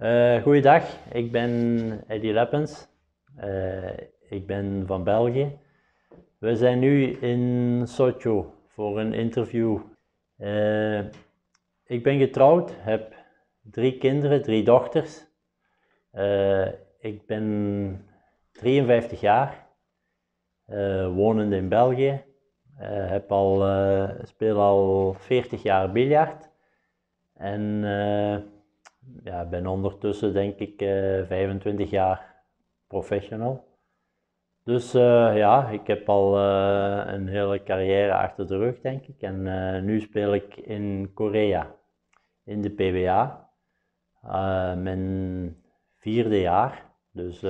Uh, goeiedag, ik ben Eddie Leppens. Eh, ik ben van België. We zijn nu in Sochi voor een interview. Eh, ik ben getrouwd, heb drie kinderen, drie dochters. ik ben 53 jaar, wonende in België. heb al, speel al 40 jaar biljart. En ja, ben ondertussen denk ik 25 eh, jaar professional. Dus eh, ja, ik heb al eh, een hele carrière achter de rug, denk ik. En nu speel ik in Korea, in de PBA mijn vierde jaar. Dus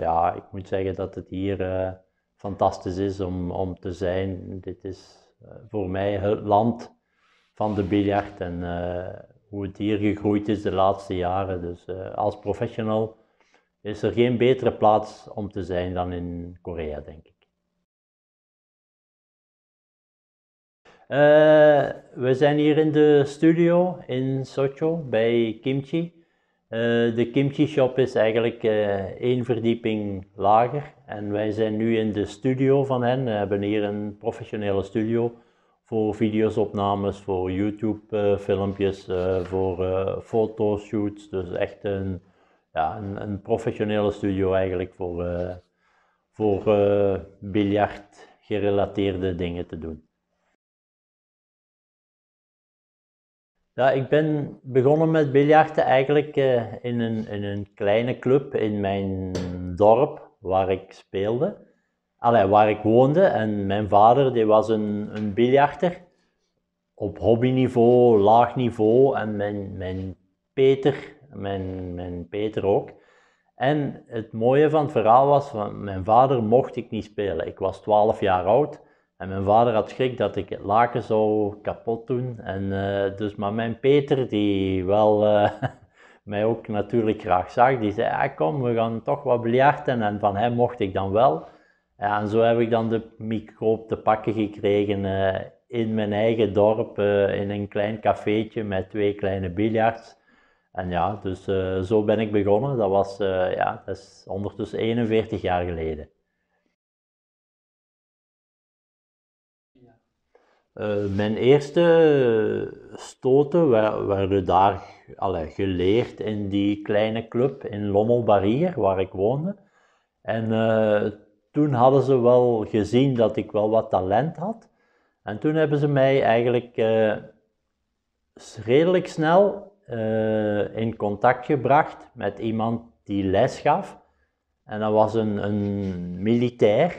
ja, ik moet zeggen dat het hier fantastisch is om, om te zijn. Dit is voor mij het land van de biljart. En hoe het hier gegroeid is de laatste jaren. Dus eh, als professional is er geen betere plaats om te zijn dan in Korea, denk ik. Eh, we zijn hier in de studio in Socho bij Kimchi. Eh, de kimchi shop is eigenlijk uh, één verdieping lager en wij zijn nu in de studio van hen. We hebben hier een professionele studio voor video'sopnames, voor YouTube-filmpjes, eh, eh, voor eh, fotoshoots. Dus echt een, ja, een, een, professionele studio eigenlijk voor, voor biljart gerelateerde dingen te doen. Ja, ik ben begonnen met biljarten eigenlijk in, een, in een kleine club in mijn dorp waar ik speelde allee, waar ik woonde. En mijn vader die was een, een biljarter op hobbyniveau, laag niveau. En mijn, mijn Peter, mijn, mijn Peter ook. En het mooie van het verhaal was, van mijn vader mocht ik niet spelen. Ik was 12 jaar oud en mijn vader had schrik dat ik het laken zou kapot doen. En, eh, dus, maar mijn Peter, die wel eh, mij ook natuurlijk graag zag, die zei, ah, kom, we gaan toch wat biljarten. En van hem mocht ik dan wel. Ja, en zo heb ik dan de microop te pakken gekregen eh, in mijn eigen dorp, eh, in een klein cafeetje met twee kleine biljarts. En ja, dus eh, zo ben ik begonnen. Dat was ja, dat is ondertussen 41 jaar geleden. mijn eerste stoten werden daar allee, geleerd in die kleine club in Lommelbarrier, waar ik woonde. En toen hadden ze wel gezien dat ik wel wat talent had. En toen hebben ze mij eigenlijk eh, redelijk snel eh, in contact gebracht met iemand die les gaf. En dat was een, een militair,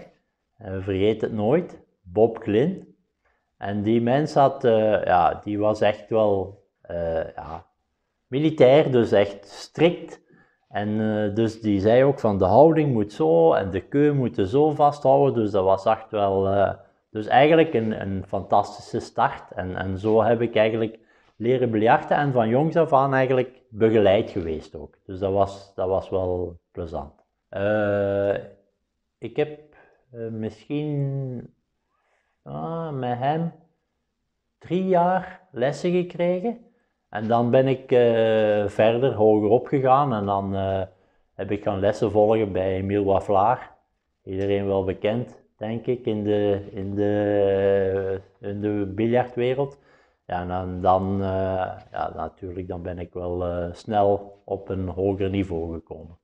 uh, vergeet het nooit, Bob Klin. En die mens had, ja, die was echt wel ja, militair, dus echt strikt. En eh, dus die zei ook van de houding moet zo en de keu moeten zo vasthouden. Dus dat was echt wel. Eh, dus eigenlijk een, een fantastische start. En, en zo heb ik eigenlijk leren biljarten en van jongs af aan eigenlijk begeleid geweest ook. Dus dat was, dat was wel plezant. Eh, ik heb misschien ah, met hem drie jaar lessen gekregen. En dan ben ik eh, verder hoger opgegaan en dan eh, heb ik gaan lessen volgen bij Emile Waflaar. Iedereen wel bekend, denk ik, in de, in de, in de biljartwereld. Ja, en dan, dan uh, ja, natuurlijk, dan ben ik wel snel op een hoger niveau gekomen.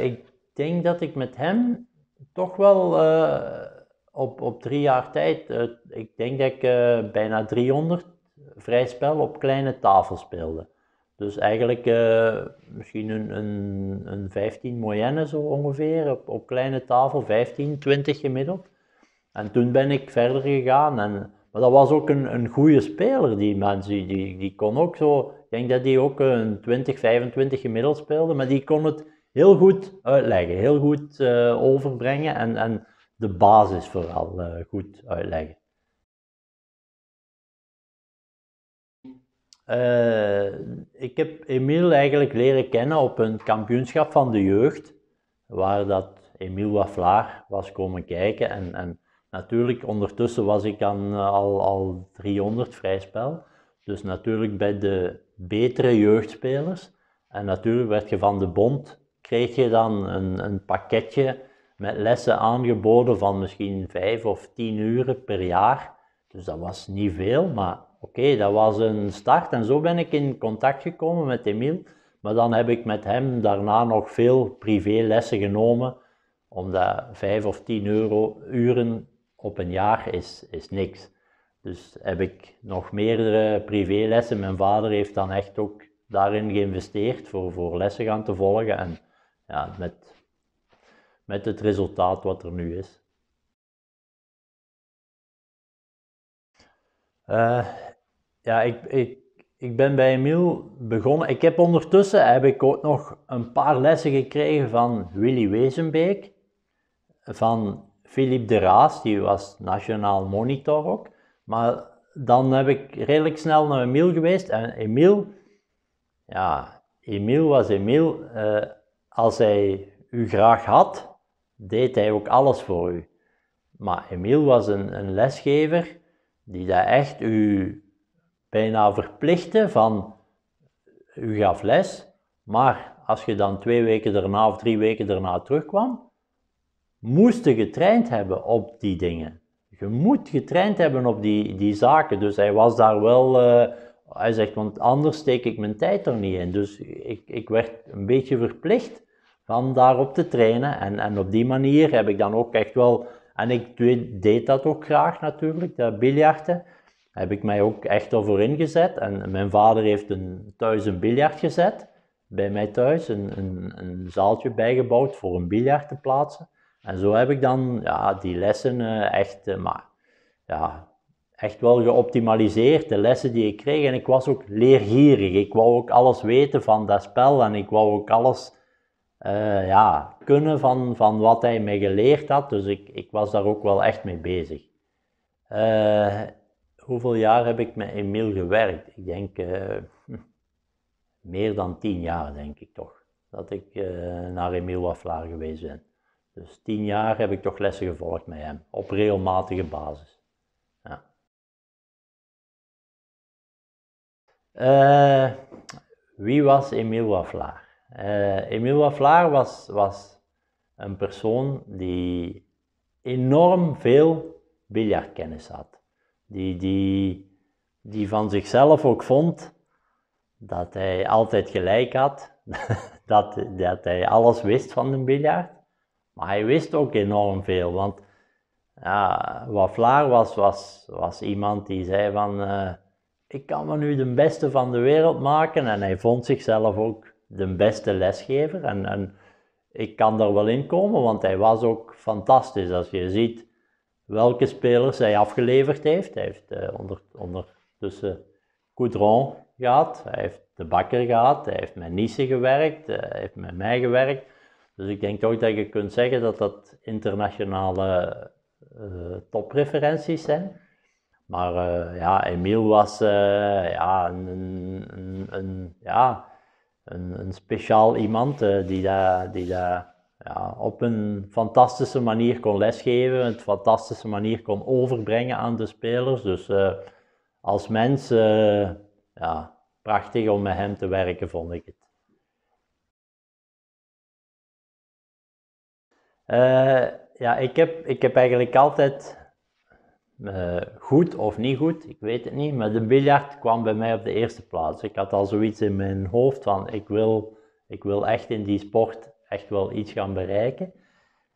ik denk dat ik met hem toch wel op, op drie jaar tijd, eh, ik denk dat ik uh, bijna 300 spel op kleine tafel speelde. Dus eigenlijk eh, misschien een, een, een 15 moyenne zo ongeveer, op, op kleine tafel, 15, 20 gemiddeld. En toen ben ik verder gegaan. En, maar dat was ook een, een goede speler, die mens. Die, die, kon ook zo, ik denk dat die ook een 20, 25 gemiddeld speelde, maar die kon het heel goed uitleggen, heel goed overbrengen. En, en de basis vooral eh, goed uitleggen. Eh, ik heb Emiel eigenlijk leren kennen op een kampioenschap van de jeugd, waar dat Emiel Waflaar was komen kijken. En, en natuurlijk, ondertussen was ik aan, eh, al, al 300 vrijspel. Dus natuurlijk bij de betere jeugdspelers. En natuurlijk werd je van de bond, kreeg je dan een, een pakketje met lessen aangeboden van misschien vijf of tien uren per jaar. Dus dat was niet veel, maar oké, dat was een start. En zo ben ik in contact gekomen met Emiel. Maar dan heb ik met hem daarna nog veel privélessen genomen, omdat vijf of tien euro uren op een jaar is, is niks. Dus heb ik nog meerdere privélessen. Mijn vader heeft dan echt ook daarin geïnvesteerd voor, voor lessen gaan te volgen. En ja, met met het resultaat wat er nu is. Eh, ja, ik, ik, ik ben bij Emiel begonnen. Ik heb ondertussen heb ik ook nog een paar lessen gekregen van Willy Wezenbeek, van Philippe de Raas, die was nationaal monitor ook. Maar dan heb ik redelijk snel naar Emiel geweest. En Emiel, ja, Emiel was Emil eh, als hij u graag had, deed hij ook alles voor u. Maar Emiel was een, een lesgever die dat echt u bijna verplichtte van, u gaf les, maar als je dan twee weken daarna of drie weken daarna terugkwam, moest je getraind hebben op die dingen. Je moet getraind hebben op die, die zaken. Dus hij was daar wel, eh, hij zegt, want anders steek ik mijn tijd er niet in. Dus ik, ik werd een beetje verplicht van daarop te trainen. En, en op die manier heb ik dan ook echt wel, en ik deed, dat ook graag natuurlijk, dat biljarten, heb ik mij ook echt ervoor ingezet. En mijn vader heeft een, thuis een biljart gezet, bij mij thuis, een, een, een zaaltje bijgebouwd voor een biljart te plaatsen. En zo heb ik dan ja, die lessen eh, echt, eh, maar, ja, echt wel geoptimaliseerd, de lessen die ik kreeg. En ik was ook leergierig. Ik wou ook alles weten van dat spel en ik wou ook alles eh, ja, kunnen van, van wat hij mij geleerd had. Dus ik, ik was daar ook wel echt mee bezig. Eh, hoeveel jaar heb ik met Emil gewerkt? Ik denk eh, meer dan tien jaar, denk ik toch. Dat ik naar Emil Waflaar geweest ben. Dus tien jaar heb ik toch lessen gevolgd met hem, op regelmatige basis. wie was Emil Waflaar? Uh, eh, Emile Wafflaar was, was een persoon die enorm veel biljartkennis had. Die, die, die van zichzelf ook vond dat hij altijd gelijk had, dat, dat hij alles wist van de biljart. Maar hij wist ook enorm veel, want ja, Wafflaar was, was, was iemand die zei van... Eh, ik kan me nu de beste van de wereld maken en hij vond zichzelf ook de beste lesgever. En, ik kan daar wel in komen, want hij was ook fantastisch. Als je ziet welke spelers hij afgeleverd heeft. Hij heeft eh, onder, ondertussen Coudron gehad, hij heeft de bakker gehad, hij heeft met Nice gewerkt, eh, hij heeft met mij gewerkt. Dus ik denk ook dat je kunt zeggen dat dat internationale uh, topreferenties zijn. Maar uh, ja, Emiel was ja, een, een, een, ja, een, een speciaal iemand eh, die dat die ja, op een fantastische manier kon lesgeven, een fantastische manier kon overbrengen aan de spelers. Dus eh, als mens, eh, ja, prachtig om met hem te werken, vond ik het. ja, ik heb, ik heb eigenlijk altijd eh, goed of niet goed, ik weet het niet, maar de biljart kwam bij mij op de eerste plaats. Ik had al zoiets in mijn hoofd van ik wil, ik wil echt in die sport echt wel iets gaan bereiken.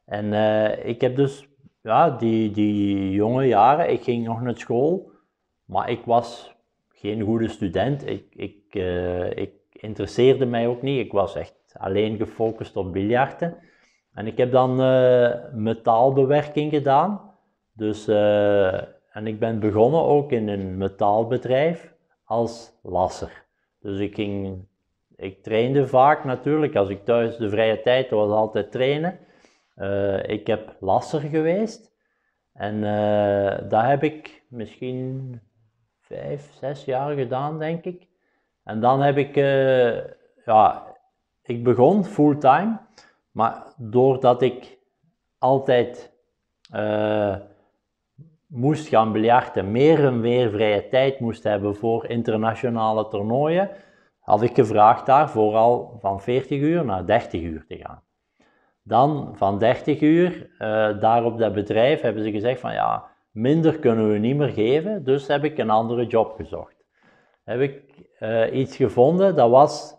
En eh, ik heb dus ja, die, die jonge jaren, ik ging nog naar school, maar ik was geen goede student. Ik, ik, eh, ik interesseerde mij ook niet. Ik was echt alleen gefocust op biljarten. En ik heb dan metaalbewerking gedaan dus, eh, en ik ben begonnen ook in een metaalbedrijf als lasser. Dus ik ging, ik trainde vaak natuurlijk, als ik thuis de vrije tijd was, altijd trainen. Eh, ik heb lasser geweest en eh, dat heb ik misschien vijf, zes jaar gedaan, denk ik. En dan heb ik, ja, ik begon fulltime, maar doordat ik altijd uh, moest gaan biljarten, meer en weer vrije tijd moest hebben voor internationale toernooien, had ik gevraagd daar vooral van 40 uur naar 30 uur te gaan. Dan van 30 uur, eh, daar op dat bedrijf, hebben ze gezegd van ja, minder kunnen we niet meer geven, dus heb ik een andere job gezocht. Heb ik eh, iets gevonden, dat was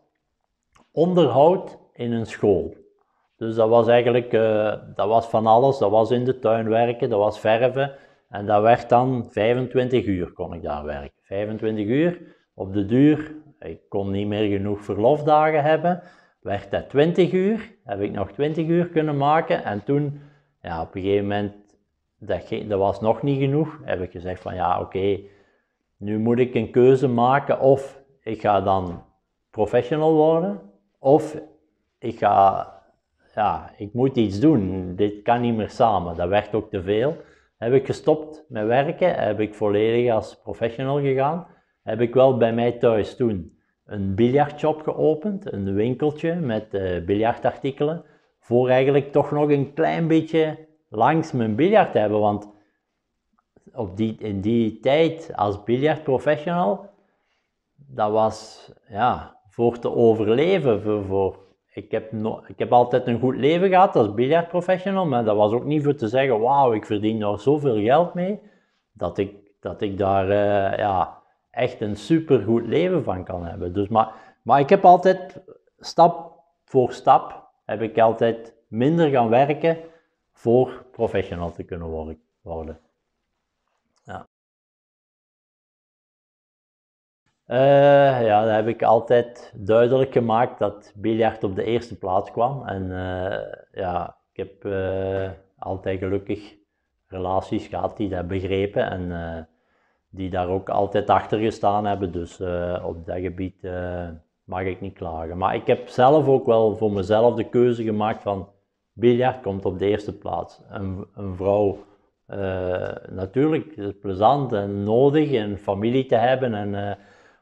onderhoud in een school. Dus dat was eigenlijk, eh, dat was van alles, dat was in de tuin werken, dat was verven, en dat werd dan 25 uur kon ik daar werken. 25 uur op de duur. Ik kon niet meer genoeg verlofdagen hebben. Werd dat 20 uur. Heb ik nog 20 uur kunnen maken. En toen, ja, op een gegeven moment, dat, dat was nog niet genoeg. Heb ik gezegd van ja, oké, nu moet ik een keuze maken. Of ik ga dan professional worden. Of ik ga, ja, ik moet iets doen. Dit kan niet meer samen. Dat werd ook te veel. Heb ik gestopt met werken, heb ik volledig als professional gegaan, heb ik wel bij mij thuis toen een biljartshop geopend, een winkeltje met uh, biljartartikelen, voor eigenlijk toch nog een klein beetje langs mijn biljart te hebben, want op die, in die tijd als biljartprofessional, dat was ja, voor te overleven, voor ik heb, no ik heb altijd een goed leven gehad als biljartprofessional, maar dat was ook niet voor te zeggen, wauw, ik verdien daar zoveel geld mee, dat ik, dat ik daar eh, ja, echt een supergoed leven van kan hebben. Dus, maar, maar ik heb altijd, stap voor stap, heb ik altijd minder gaan werken voor professional te kunnen worden. Eh, ja, dan heb ik altijd duidelijk gemaakt dat biljart op de eerste plaats kwam. En eh, ja, ik heb eh, altijd gelukkig relaties gehad die dat begrepen en die daar ook altijd achter gestaan hebben. Dus op dat gebied mag ik niet klagen. Maar ik heb zelf ook wel voor mezelf de keuze gemaakt van biljart komt op de eerste plaats. Een, een vrouw, natuurlijk, het is plezant en nodig en familie te hebben en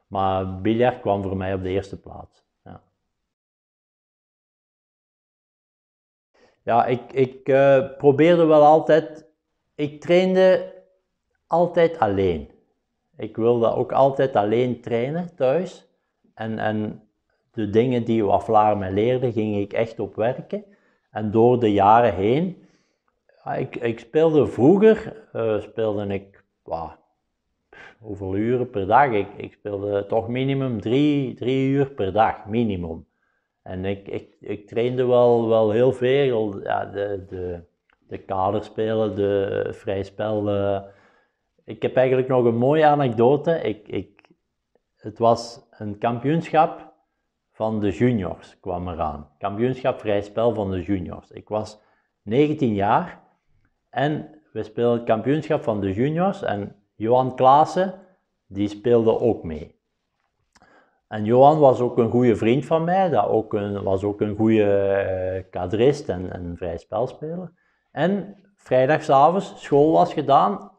maar biljart kwam voor mij op de eerste plaats. Ja, ja ik, ik eh, probeerde wel altijd. Ik trainde altijd alleen. Ik wilde ook altijd alleen trainen thuis. En, en de dingen die Waflaar me leerde, ging ik echt op werken. En door de jaren heen. Ik, ik speelde vroeger, eh, speelde ik bah, hoeveel uren per dag. Ik, ik speelde toch minimum drie, drie uur per dag, minimum. En ik, ik, ik trainde wel, wel heel veel. Ja, de, de, de kaderspelen, de vrijspel. ik heb eigenlijk nog een mooie anekdote. Ik, ik, het was een kampioenschap van de juniors, kwam eraan. Kampioenschap vrijspel van de juniors. Ik was 19 jaar en we speelden het kampioenschap van de juniors. En Johan Klaassen, die speelde ook mee. En Johan was ook een goede vriend van mij, dat ook een, was ook een goede eh, kadrist en, en vrij spelspeler. En vrijdagavond, school was gedaan,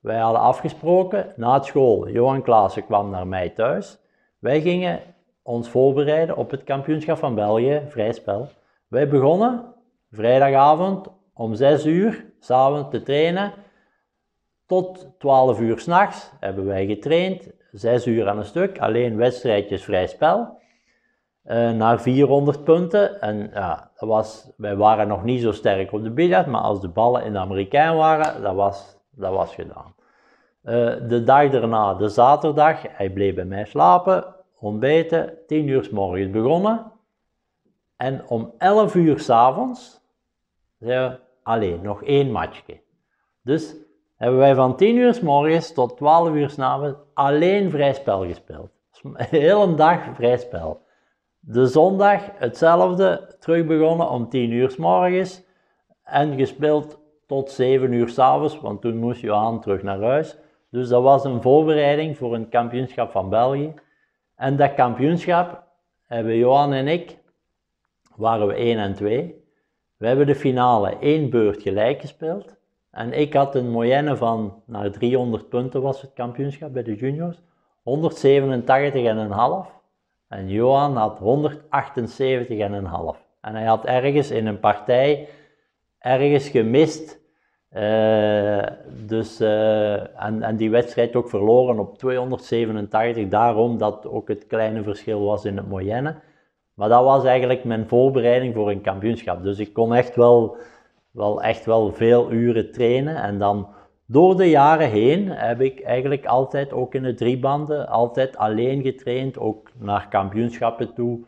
wij hadden afgesproken, na school, Johan Klaassen kwam naar mij thuis. Wij gingen ons voorbereiden op het kampioenschap van België, vrijspel. Wij begonnen vrijdagavond om 6 uur s'avonds te trainen. Tot 12 uur s'nachts hebben wij getraind, 6 uur aan een stuk, alleen wedstrijdjes vrij spel. Eh, naar 400 punten. En ja, dat was, wij waren nog niet zo sterk op de biljart, maar als de ballen in de Amerikaan waren, dat was, dat was gedaan. Eh, de dag daarna, de zaterdag, hij bleef bij mij slapen, ontbeten, 10 uur s morgens begonnen. En om 11 uur s'avonds zeiden we, alleen nog één matchje. Dus hebben wij van 10 uur s morgens tot 12 uur s alleen vrij spel gespeeld. Dus een hele dag vrij spel. De zondag hetzelfde, terug begonnen om 10 uur s morgens en gespeeld tot 7 uur s avonds, want toen moest Johan terug naar huis. Dus dat was een voorbereiding voor een kampioenschap van België. En dat kampioenschap hebben Johan en ik, waren we 1 en 2. We hebben de finale één beurt gelijk gespeeld. En ik had een moyenne van, naar nou, 300 punten was het kampioenschap bij de juniors, 187,5. En Johan had 178,5. En hij had ergens in een partij, ergens gemist. Eh, dus, eh, en, en die wedstrijd ook verloren op 287, daarom dat ook het kleine verschil was in het moyenne. Maar dat was eigenlijk mijn voorbereiding voor een kampioenschap. Dus ik kon echt wel wel echt wel veel uren trainen. En dan door de jaren heen heb ik eigenlijk altijd, ook in de driebanden, altijd alleen getraind. Ook naar kampioenschappen toe.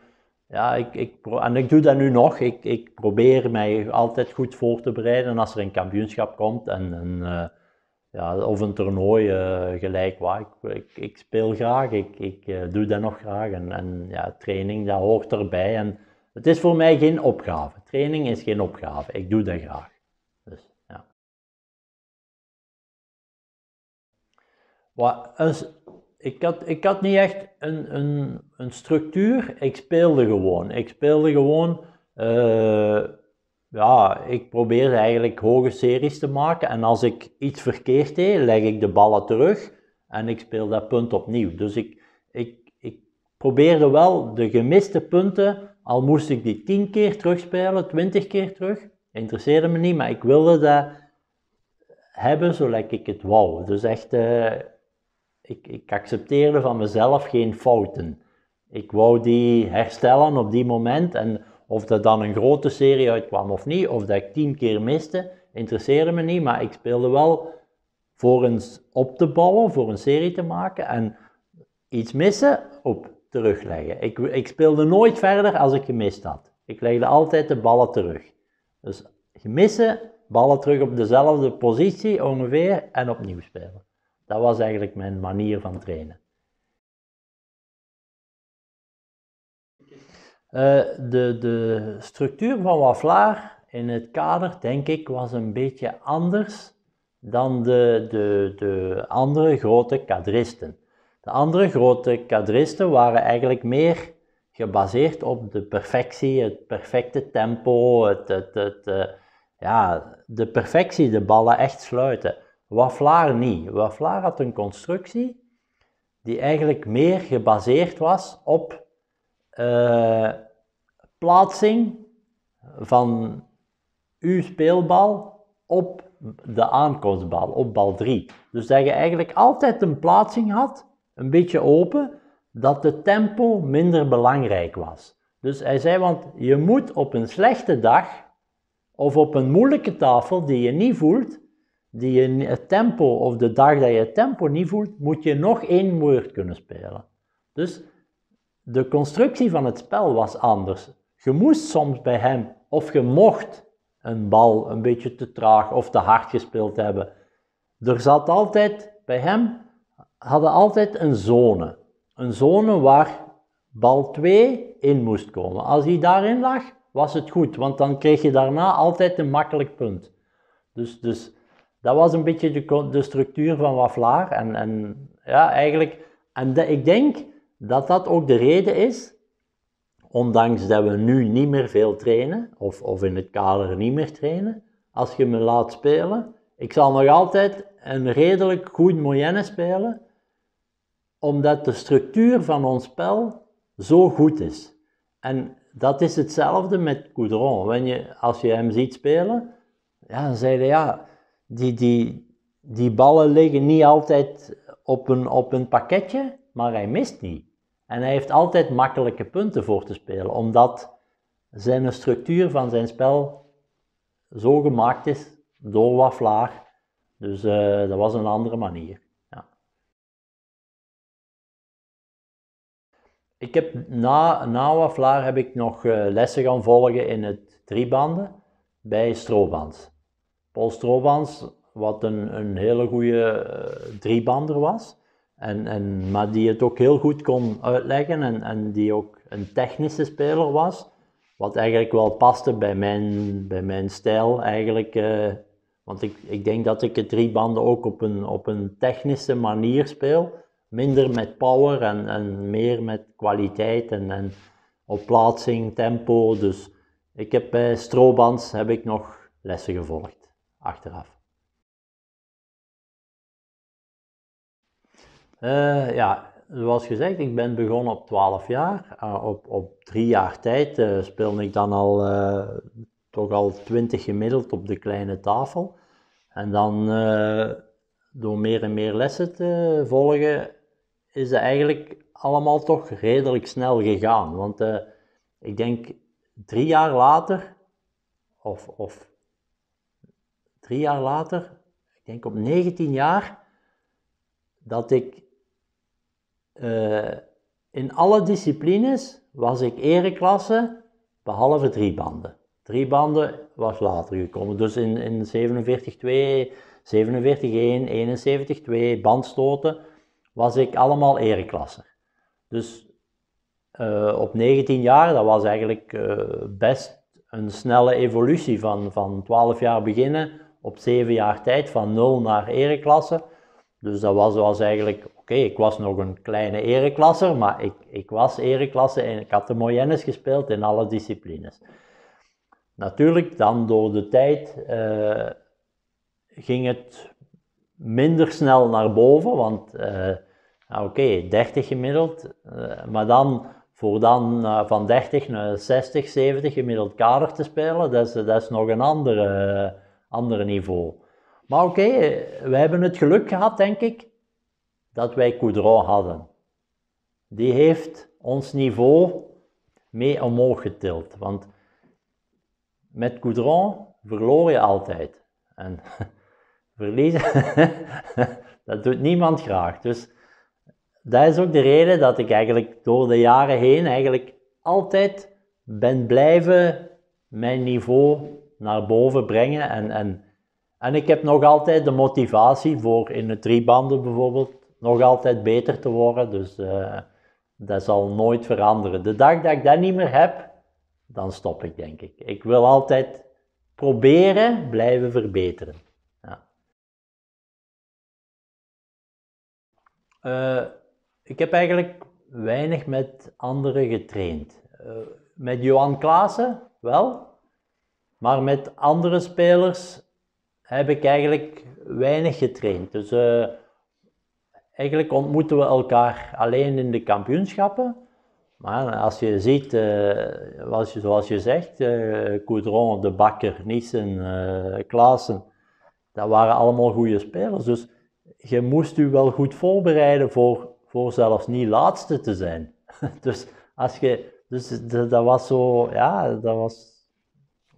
Ja, ik, ik, en ik doe dat nu nog. Ik, ik probeer mij altijd goed voor te bereiden als er een kampioenschap komt. En, eh, ja, of een toernooi eh, gelijk waar. Ik, ik, speel graag, ik, ik eh, doe dat nog graag. En, en ja, training, dat hoort erbij. En het is voor mij geen opgave. Training is geen opgave. Ik doe dat graag. Dus, ja. Wat, ik, had, ik had niet echt een, een, een structuur. Ik speelde gewoon. Ik speelde gewoon. Eh, ja, ik probeer eigenlijk hoge series te maken. En als ik iets verkeerd deed, leg ik de ballen terug. En ik speel dat punt opnieuw. Dus ik, ik, ik probeerde wel de gemiste punten al moest ik die tien keer terugspelen, twintig keer terug, interesseerde me niet, maar ik wilde dat hebben zoals ik het wou. Dus echt, eh, ik, ik accepteerde van mezelf geen fouten. Ik wou die herstellen op die moment en of dat dan een grote serie uitkwam of niet, of dat ik 10 keer miste, interesseerde me niet, maar ik speelde wel voor eens op te bouwen, voor een serie te maken en iets missen, op terugleggen. Ik, ik speelde nooit verder als ik gemist had. Ik legde altijd de ballen terug. Dus gemissen, ballen terug op dezelfde positie ongeveer en opnieuw spelen. Dat was eigenlijk mijn manier van trainen. Eh, de, de structuur van Waflaar in het kader, denk ik, was een beetje anders dan de, de, de andere grote kadristen. De andere grote kadristen waren eigenlijk meer gebaseerd op de perfectie, het perfecte tempo, het, het, eh, ja, de perfectie, de ballen echt sluiten. Waflaar niet. Waflaar had een constructie die eigenlijk meer gebaseerd was op eh, plaatsing van uw speelbal op de aankomstbal, op bal 3. Dus dat je eigenlijk altijd een plaatsing had een beetje open dat de tempo minder belangrijk was. Dus hij zei, want je moet op een slechte dag of op een moeilijke tafel die je niet voelt, die je het tempo of de dag dat je het tempo niet voelt, moet je nog één woord kunnen spelen. Dus de constructie van het spel was anders. Je moest soms bij hem, of je mocht een bal een beetje te traag of te hard gespeeld hebben. Er zat altijd bij hem hadden altijd een zone. Een zone waar bal 2 in moest komen. Als die daarin lag, was het goed, want dan kreeg je daarna altijd een makkelijk punt. Dus, dus dat was een beetje de, structuur van Waflaar. En, en ja, eigenlijk, en ik denk dat dat ook de reden is, ondanks dat we nu niet meer veel trainen, of, of in het kader niet meer trainen, als je me laat spelen, ik zal nog altijd een redelijk goed moyenne spelen, omdat de structuur van ons spel zo goed is. En dat is hetzelfde met Coudron. je, als je hem ziet spelen, ja, dan zeiden ja, die, die, die ballen liggen niet altijd op een, op een pakketje, maar hij mist niet. En hij heeft altijd makkelijke punten voor te spelen, omdat zijn structuur van zijn spel zo gemaakt is door Waflaar. Dus eh, dat was een andere manier. ik heb na, na Waflaar heb ik nog eh, lessen gaan volgen in het driebanden bij Stroobans. Paul Stroobans, wat een, een hele goede eh, driebander was, en, en, maar die het ook heel goed kon uitleggen en, en die ook een technische speler was, wat eigenlijk wel paste bij mijn, bij mijn stijl eigenlijk. Eh, want ik, ik denk dat ik het driebanden ook op een, op een technische manier speel minder met power en, en meer met kwaliteit en, en op plaatsing, tempo. Dus ik heb bij Strobands heb ik nog lessen gevolgd, achteraf. Eh, ja, zoals gezegd, ik ben begonnen op 12 jaar. Eh, op, op drie jaar tijd uh, speelde ik dan al toch al 20 gemiddeld op de kleine tafel. En dan door meer en meer lessen te volgen, is dat eigenlijk allemaal toch redelijk snel gegaan. Want eh, ik denk drie jaar later, of, of drie jaar later, ik denk op 19 jaar, dat ik eh, in alle disciplines was ik ereklasse, behalve drie banden. Drie banden was later gekomen, dus in, in 47-2, 47-1, 71-2, bandstoten was ik allemaal ereklasser. Dus eh, op 19 jaar, dat was eigenlijk eh, best een snelle evolutie van, van 12 jaar beginnen op 7 jaar tijd, van 0 naar ereklasse. Dus dat was, was eigenlijk, oké, ik was nog een kleine ereklasser, maar ik, ik was ereklasse en ik had de moyennes gespeeld in alle disciplines. Natuurlijk, dan door de tijd eh, ging het minder snel naar boven, want Ah, oké, 30 gemiddeld, eh, maar dan voor dan eh, van 30 naar 60, 70 gemiddeld kader te spelen, dat is, dat is nog een andere, andere niveau. Maar oké, eh, we hebben het geluk gehad, denk ik, dat wij Coudron hadden. Die heeft ons niveau mee omhoog getild. Want met Coudron verloor je altijd. En verliezen, dat doet niemand graag. Dus dat is ook de reden dat ik eigenlijk door de jaren heen eigenlijk altijd ben blijven mijn niveau naar boven brengen. En, en, en ik heb nog altijd de motivatie voor in de driebanden bijvoorbeeld nog altijd beter te worden. Dus eh, dat zal nooit veranderen. De dag dat ik dat niet meer heb, dan stop ik denk ik. Ik wil altijd proberen blijven verbeteren. Ja. Eh, ik heb eigenlijk weinig met anderen getraind. Eh, met Johan Klaassen wel, maar met andere spelers heb ik eigenlijk weinig getraind. Dus eh, eigenlijk ontmoeten we elkaar alleen in de kampioenschappen. Maar als je ziet, eh, je, zoals je zegt, uh, Coudron, De Bakker, Nissen, uh, Klaassen, dat waren allemaal goede spelers. Dus je moest je wel goed voorbereiden voor voor zelfs niet laatste te zijn. dus als je, dus dat was zo, ja, dat was,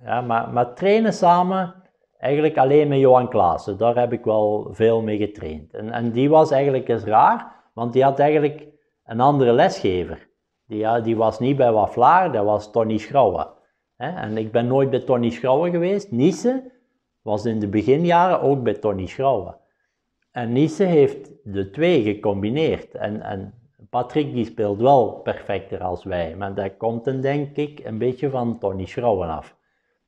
ja, maar, maar trainen samen, eigenlijk alleen met Johan Klaassen, daar heb ik wel veel mee getraind. En, en die was eigenlijk eens raar, want die had eigenlijk een andere lesgever. Die, die was niet bij Waflaar, dat was Tony Schrouwen. En ik ben nooit bij Tony Schrouwen geweest. Nice was in de beginjaren ook bij Tony Schrouwen. En Nice heeft de twee gecombineerd. En, en Patrick die speelt wel perfecter als wij. Maar dat komt dan denk ik een beetje van Tony Schrouwen af.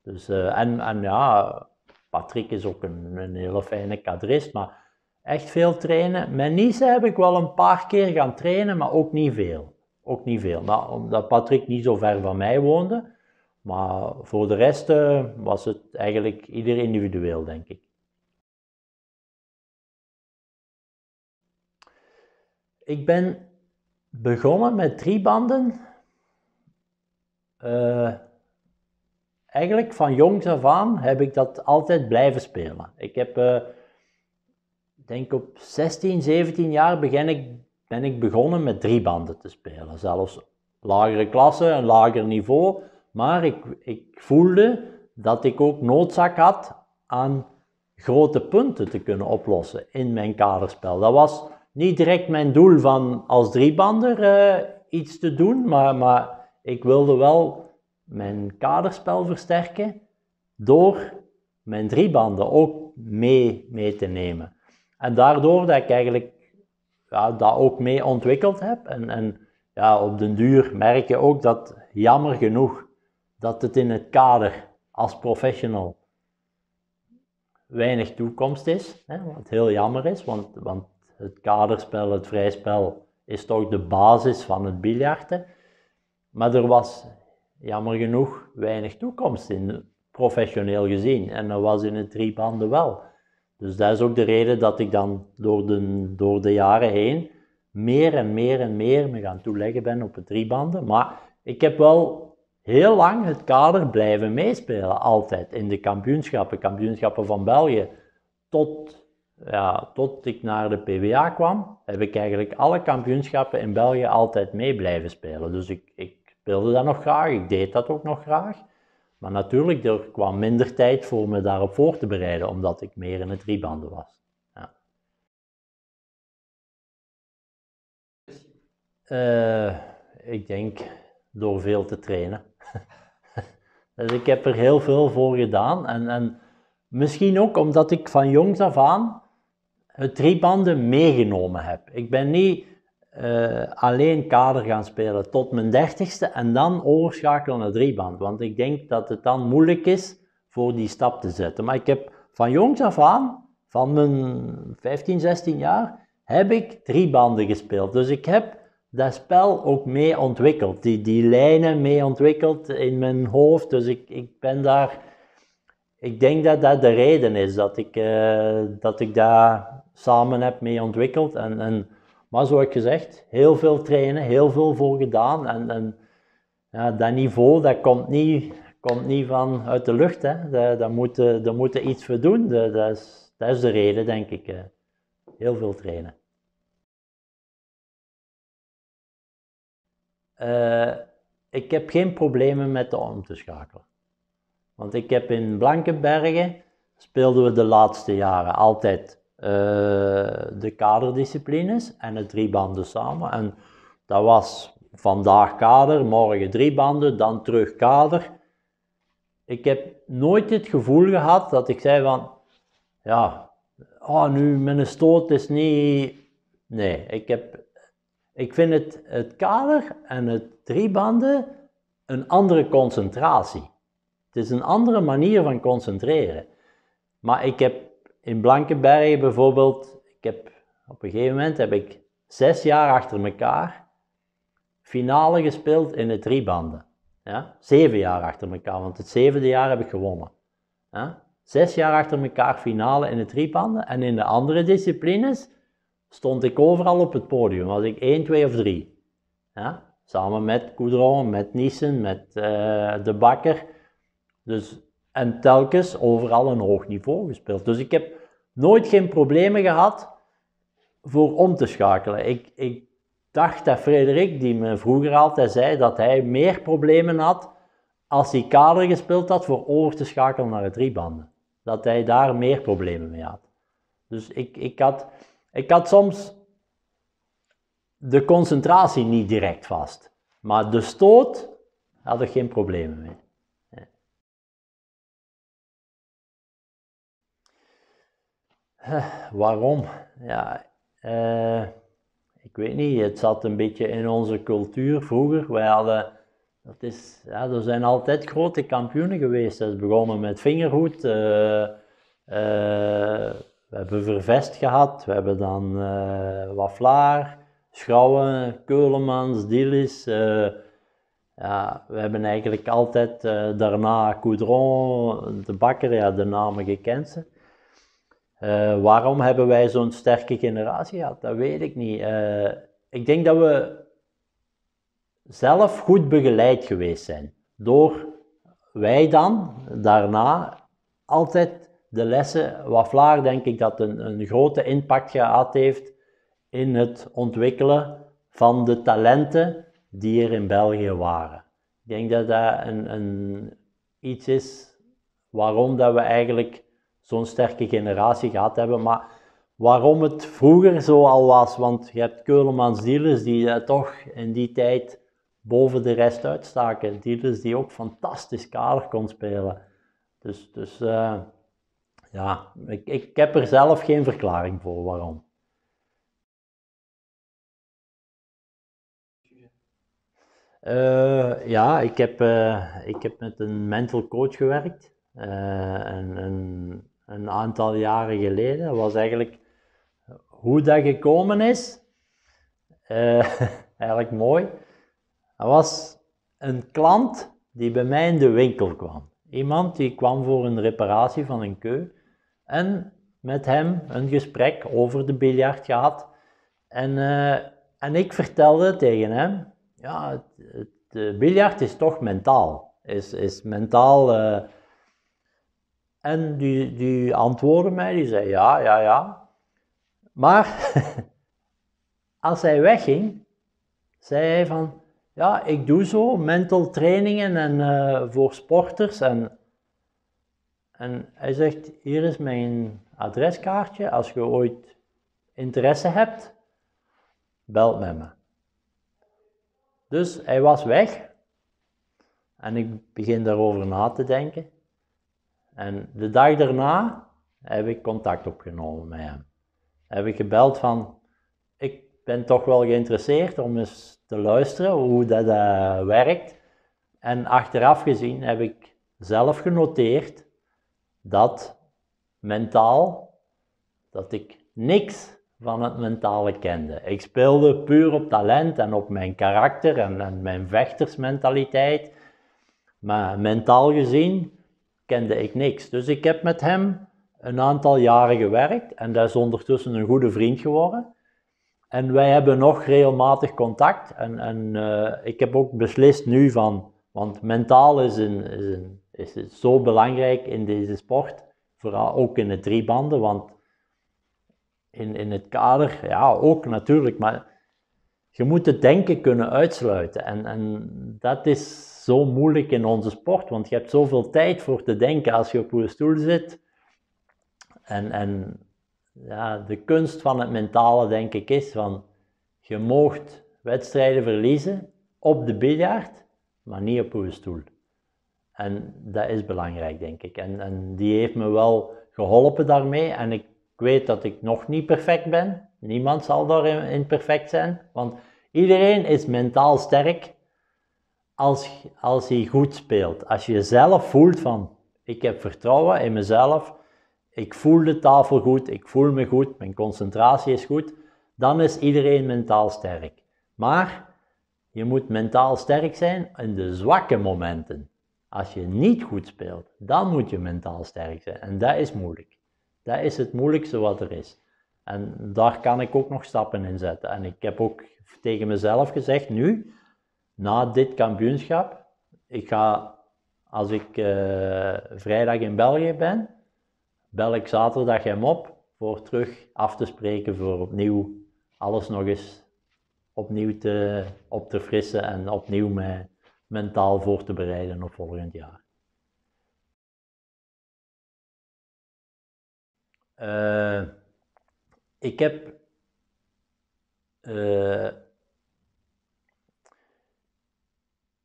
Dus, eh, en, en ja, Patrick is ook een, hele fijne kadrist, maar echt veel trainen. Met Nice heb ik wel een paar keer gaan trainen, maar ook niet veel. Ook niet veel, nou, omdat Patrick niet zo ver van mij woonde. Maar voor de rest eh, was het eigenlijk ieder individueel, denk ik. Ik ben begonnen met drie banden. Eh, eigenlijk van jongs af aan heb ik dat altijd blijven spelen. Ik heb, uh, denk op 16, 17 jaar begin ik, ben ik begonnen met drie banden te spelen. Zelfs lagere klassen, een lager niveau. Maar ik, ik voelde dat ik ook noodzaak had aan grote punten te kunnen oplossen in mijn kaderspel. Dat was niet direct mijn doel van als driebander eh, iets te doen, maar, maar ik wilde wel mijn kaderspel versterken door mijn driebanden ook mee, mee te nemen. En daardoor dat ik eigenlijk ja, dat ook mee ontwikkeld heb. En, en ja, op den duur merk je ook dat, jammer genoeg, dat het in het kader als professional weinig toekomst is. Hè, wat heel jammer is, want, want het kaderspel, het vrijspel, is toch de basis van het biljarten. Maar er was jammer genoeg weinig toekomst in, professioneel gezien. En dat was in het driebanden wel. Dus dat is ook de reden dat ik dan door de, door de jaren heen meer en meer en meer me gaan toeleggen ben op het driebanden. Maar ik heb wel heel lang het kader blijven meespelen, altijd. In de kampioenschappen, kampioenschappen van België, tot ja, tot ik naar de PWA kwam, heb ik eigenlijk alle kampioenschappen in België altijd mee blijven spelen. Dus ik, ik speelde dat nog graag, ik deed dat ook nog graag. Maar natuurlijk, er kwam minder tijd voor me daarop voor te bereiden, omdat ik meer in het driebanden was. Ja. Eh, ik denk door veel te trainen. dus ik heb er heel veel voor gedaan. En, en misschien ook omdat ik van jongs af aan het drie banden meegenomen heb. Ik ben niet eh, alleen kader gaan spelen tot mijn dertigste en dan overschakelen naar drieband. Want ik denk dat het dan moeilijk is voor die stap te zetten. Maar ik heb van jongs af aan, van mijn 15, 16 jaar, heb ik drie banden gespeeld. Dus ik heb dat spel ook mee ontwikkeld. Die, die lijnen mee ontwikkeld in mijn hoofd. Dus ik, ik ben daar... Ik denk dat dat de reden is dat ik, eh, dat ik daar samen heb mee ontwikkeld. En, en, maar zoals gezegd, heel veel trainen, heel veel voor gedaan. En, en ja, dat niveau, dat komt niet, komt niet van uit de lucht. Hè. Daar, daar moet, daar moet iets voor doen. Dat, is, dat is de reden, denk ik. Eh. Heel veel trainen. Eh, ik heb geen problemen met de om te schakelen. Want ik heb in Blankenbergen speelden we de laatste jaren altijd eh, de kaderdisciplines en het drie banden samen. En dat was vandaag kader, morgen drie banden, dan terug kader. Ik heb nooit het gevoel gehad dat ik zei van, ja, oh, nu mijn stoot is niet... Nee, ik, heb, ik vind het, het kader en het drie banden een andere concentratie. Het is een andere manier van concentreren. Maar ik heb in Blankenbergen bijvoorbeeld, ik heb, op een gegeven moment heb ik zes jaar achter elkaar finale gespeeld in de driebanden. Ja? Zeven jaar achter elkaar, want het zevende jaar heb ik gewonnen. Zes jaar achter elkaar finale in de driebanden en in de andere disciplines stond ik overal op het podium. Was ik één, twee of drie. Ja? Samen met Coudron, met Nissen, met eh, De Bakker. Dus en telkens overal een hoog niveau gespeeld. Dus ik heb nooit geen problemen gehad voor om te schakelen. Ik, ik dacht dat Frederik, die me vroeger altijd zei, dat hij meer problemen had als hij kader gespeeld had voor over te schakelen naar de driebanden. Dat hij daar meer problemen mee had. Dus ik, ik, had, ik had soms de concentratie niet direct vast. Maar de stoot had ik geen problemen mee. waarom? Ja, eh, ik weet niet. Het zat een beetje in onze cultuur vroeger. Wij hadden, dat is, ja, er zijn altijd grote kampioenen geweest. Dat is begonnen met vingerhoed. Eh, eh, we hebben Vervest gehad, we hebben dan uh, Waflaar, Schouwen, Keulemans, Dillis. ja, we hebben eigenlijk altijd daarna Coudron, de Bakker, ja, de namen gekend. Eh, waarom hebben wij zo'n sterke generatie gehad? Dat weet ik niet. Eh, ik denk dat we zelf goed begeleid geweest zijn. Door wij dan, daarna, altijd de lessen. Vlaar, denk ik dat een, een grote impact gehad heeft in het ontwikkelen van de talenten die er in België waren. Ik denk dat dat een, een iets is waarom dat we eigenlijk zo'n sterke generatie gehad hebben. Maar waarom het vroeger zo al was, want je hebt Keulemans dealers die eh, toch in die tijd boven de rest uitstaken. Dealers die ook fantastisch kader kon spelen. Dus, dus eh, ja, ik, ik heb er zelf geen verklaring voor waarom. Eh, ja, ik heb, ik heb met een mental coach gewerkt. en, en, een aantal jaren geleden, was eigenlijk hoe dat gekomen is. Eh, eigenlijk mooi. Dat was een klant die bij mij in de winkel kwam. Iemand die kwam voor een reparatie van een keu en met hem een gesprek over de biljart gehad. En, eh, en ik vertelde tegen hem, ja, het, het biljart is toch mentaal. Is, is mentaal... Eh, en die, die antwoordde mij, die zei ja, ja, ja. Maar als hij wegging, zei hij van, ja, ik doe zo mental trainingen en, eh, voor sporters. En, en hij zegt, hier is mijn adreskaartje, als je ooit interesse hebt, bel met me. Dus hij was weg en ik begin daarover na te denken. En de dag daarna heb ik contact opgenomen met hem. Heb ik gebeld van, ik ben toch wel geïnteresseerd om eens te luisteren hoe dat eh, werkt. En achteraf gezien heb ik zelf genoteerd dat mentaal, dat ik niks van het mentale kende. Ik speelde puur op talent en op mijn karakter en, en mijn vechtersmentaliteit. Maar mentaal gezien kende ik niks. Dus ik heb met hem een aantal jaren gewerkt en dat is ondertussen een goede vriend geworden. En wij hebben nog regelmatig contact. En, en eh, ik heb ook beslist nu van, want mentaal is, een, is, een, is zo belangrijk in deze sport, vooral ook in de driebanden, want in, in het kader, ja, ook natuurlijk, maar je moet het denken kunnen uitsluiten. En, en dat is zo moeilijk in onze sport, want je hebt zoveel tijd voor te denken als je op je stoel zit. En, en ja, de kunst van het mentale, denk ik, is van je moogt wedstrijden verliezen op de biljart, maar niet op je stoel. En dat is belangrijk, denk ik. En, en die heeft me wel geholpen daarmee. En ik weet dat ik nog niet perfect ben. Niemand zal daarin perfect zijn, want iedereen is mentaal sterk als, als hij goed speelt. Als je zelf voelt van, ik heb vertrouwen in mezelf, ik voel de tafel goed, ik voel me goed, mijn concentratie is goed, dan is iedereen mentaal sterk. Maar je moet mentaal sterk zijn in de zwakke momenten. Als je niet goed speelt, dan moet je mentaal sterk zijn. En dat is moeilijk. Dat is het moeilijkste wat er is. En daar kan ik ook nog stappen in zetten. En ik heb ook tegen mezelf gezegd nu, na dit kampioenschap, ik ga, als ik eh, vrijdag in België ben, bel ik zaterdag hem op voor terug af te spreken, voor opnieuw alles nog eens opnieuw te, op te frissen en opnieuw me mentaal voor te bereiden op volgend jaar. Eh, ik heb eh,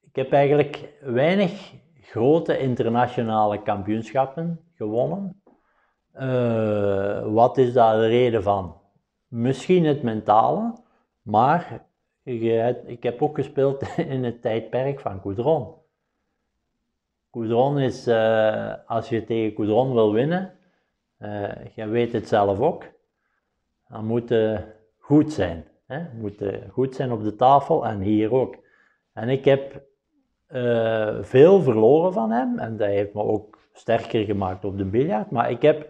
Ik heb eigenlijk weinig grote internationale kampioenschappen gewonnen. Eh, wat is daar de reden van? Misschien het mentale, maar ik heb ook gespeeld in het tijdperk van Coudron. Coudron is, eh, als je tegen Coudron wil winnen, uh, eh, je weet het zelf ook, dan moet je goed zijn. Hè? Moet goed zijn op de tafel en hier ook. En ik heb eh, veel verloren van hem en dat heeft me ook sterker gemaakt op de biljart. Maar ik heb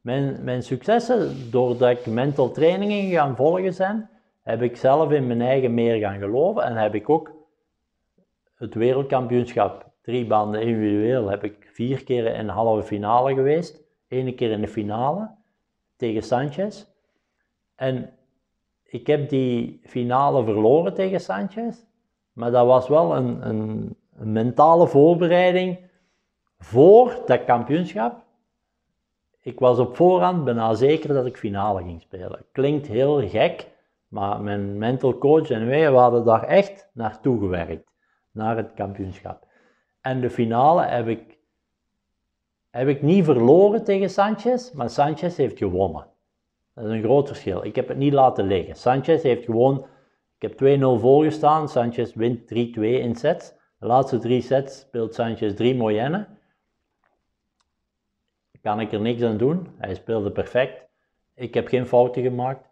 mijn, mijn successen, doordat ik mental trainingen gaan volgen zijn, heb ik zelf in mijn eigen meer gaan geloven en heb ik ook het wereldkampioenschap drie banden individueel heb ik vier keer in de halve finale geweest. Eén keer in de finale tegen Sanchez. En ik heb die finale verloren tegen Sanchez. Maar dat was wel een, een een mentale voorbereiding voor dat kampioenschap. Ik was op voorhand bijna zeker dat ik finale ging spelen. Klinkt heel gek, maar mijn mental coach en wij waren hadden daar echt naartoe gewerkt, naar het kampioenschap. En de finale heb ik, heb ik niet verloren tegen Sanchez, maar Sanchez heeft gewonnen. Dat is een groot verschil. Ik heb het niet laten liggen. Sanchez heeft gewoon, ik heb 2-0 voorgestaan, Sanchez wint 3-2 in sets. De laatste drie sets speelt Sanchez drie moyenne. Kan ik er niks aan doen. Hij speelde perfect. Ik heb geen fouten gemaakt.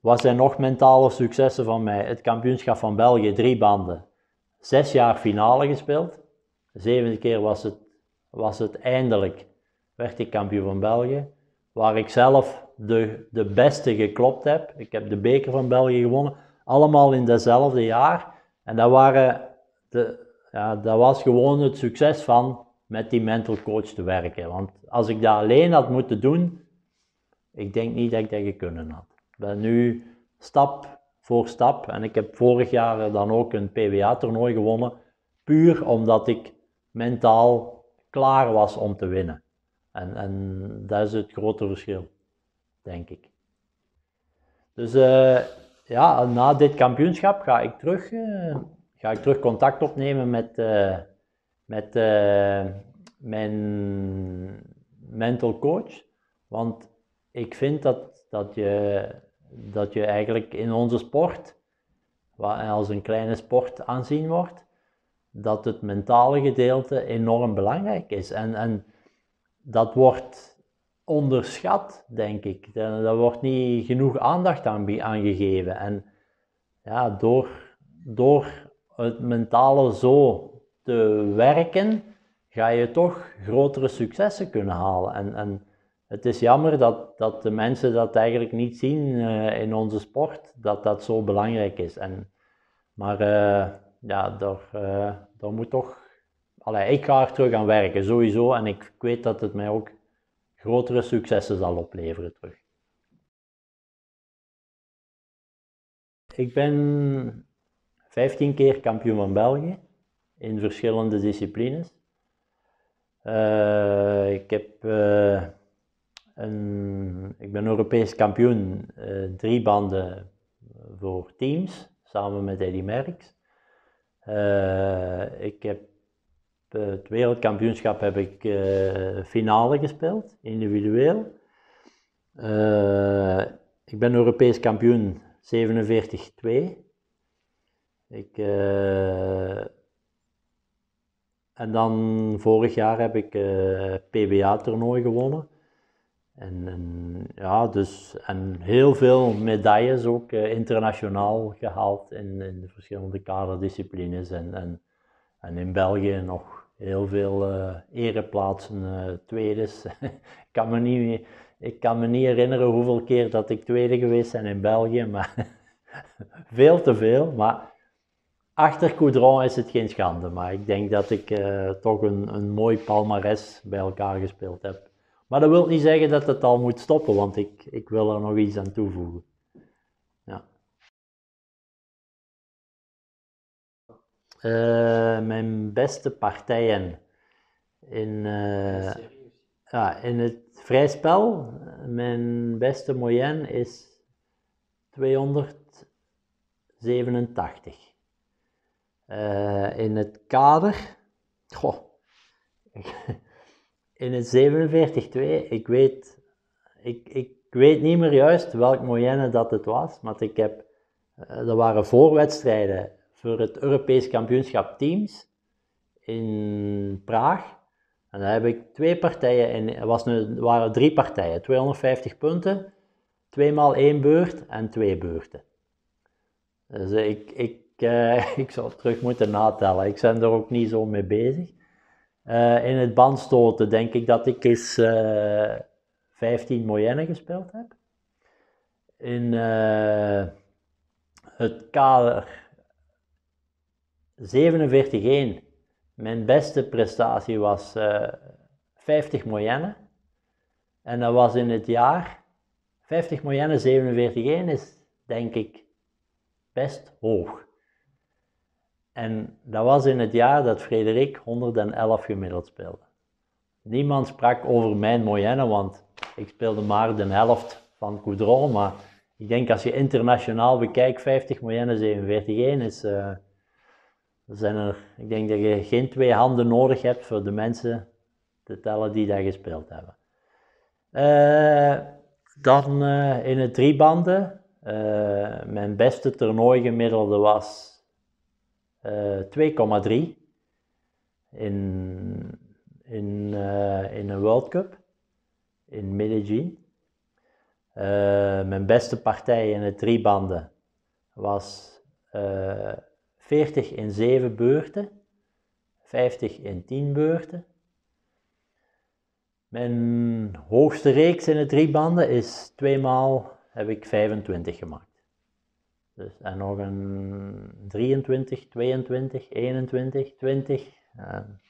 Wat zijn nog mentale successen van mij? Het kampioenschap van België, drie banden. Zes jaar finale gespeeld. De zevende keer was het, was het eindelijk. Werd ik kampioen van België. Waar ik zelf de, de beste geklopt heb. Ik heb de beker van België gewonnen. Allemaal in dezelfde jaar. En dat waren de, dat was gewoon het succes van met die mental coach te werken. Want als ik dat alleen had moeten doen, ik denk niet dat ik dat kunnen had. Ik ben nu stap voor stap en ik heb vorig jaar dan ook een PWA-toernooi gewonnen, puur omdat ik mentaal klaar was om te winnen. En, en dat is het grote verschil, denk ik. Dus eh, ja, na dit kampioenschap ga ik terug. Eh, ga ik terug contact opnemen met, eh, met eh, mijn mental coach. Want ik vind dat, dat, je, dat je eigenlijk in onze sport, wat als een kleine sport aanzien wordt, dat het mentale gedeelte enorm belangrijk is. En, en dat wordt onderschat, denk ik. Daar wordt niet genoeg aandacht aan, aan gegeven. En ja, door, door het mentale zo te werken, ga je toch grotere successen kunnen halen. En, en het is jammer dat, dat de mensen dat eigenlijk niet zien eh, in onze sport, dat dat zo belangrijk is. En, maar uh, ja, eh, daar, moet toch... Allee, ik ga er terug aan werken, sowieso. En ik, ik weet dat het mij ook grotere successen zal opleveren terug. Ik ben 15 keer kampioen van België in verschillende disciplines. Eh, ik, heb, eh, een, ik ben Europees kampioen eh, drie banden voor teams samen met Eddy Merckx. ik heb het wereldkampioenschap heb ik finale gespeeld, individueel. ik ben Europees kampioen 47-2 ik, uh, en dan vorig jaar heb ik uh, eh, PBA-toernooi gewonnen. En, en, ja, dus, en heel veel medailles ook eh, internationaal gehaald in, in de verschillende kaderdisciplines. En, en, en in België nog heel veel uh, ereplaatsen, uh, tweedes. ik, kan me niet, ik kan me niet herinneren hoeveel keer dat ik tweede geweest ben in België, maar veel te veel. Maar achter Coudron is het geen schande, maar ik denk dat ik eh, toch een, een mooi palmares bij elkaar gespeeld heb. Maar dat wil niet zeggen dat het al moet stoppen, want ik, ik wil er nog iets aan toevoegen. Ja. Eh, mijn beste partijen in, eh, ja, in het vrij spel. Mijn beste moyenne is 287. Eh, in het kader, goh, in het 47-2, ik weet, ik, ik weet niet meer juist welk moyenne dat het was, maar ik heb, eh, er waren voorwedstrijden voor het Europees kampioenschap teams in Praag. En daar heb ik twee partijen in, was waren drie partijen, 250 punten, twee maal één beurt en twee beurten. Dus ik, ik eh, ik zal terug moeten natellen. Ik ben er ook niet zo mee bezig. Eh, in het bandstoten denk ik dat ik eens 15 eh, moyenne gespeeld heb. In het kader 47-1. Mijn beste prestatie was 50 moyenne. En dat was in het jaar 50 moyenne 47-1 is denk ik best hoog. En dat was in het jaar dat Frederik 111 gemiddeld speelde. Niemand sprak over mijn moyenne, want ik speelde maar de helft van Coudron. Maar ik denk als je internationaal bekijkt, 50 moyenne 47 1 is... Eh, zijn er, ik denk dat je geen twee handen nodig hebt voor de mensen te tellen die daar gespeeld hebben. Eh, dan eh, in het driebanden. Uh, mijn beste toernooi gemiddelde was 2,3 eh, in, in, eh, in een World Cup in Medellin. Eh, mijn beste partij in de driebanden was 40 in 7 beurten, 50 in 10 beurten. Mijn hoogste reeks in de driebanden is 2 maal heb ik 25 gemaakt. Dus, en nog een 23, 22, 21, 20.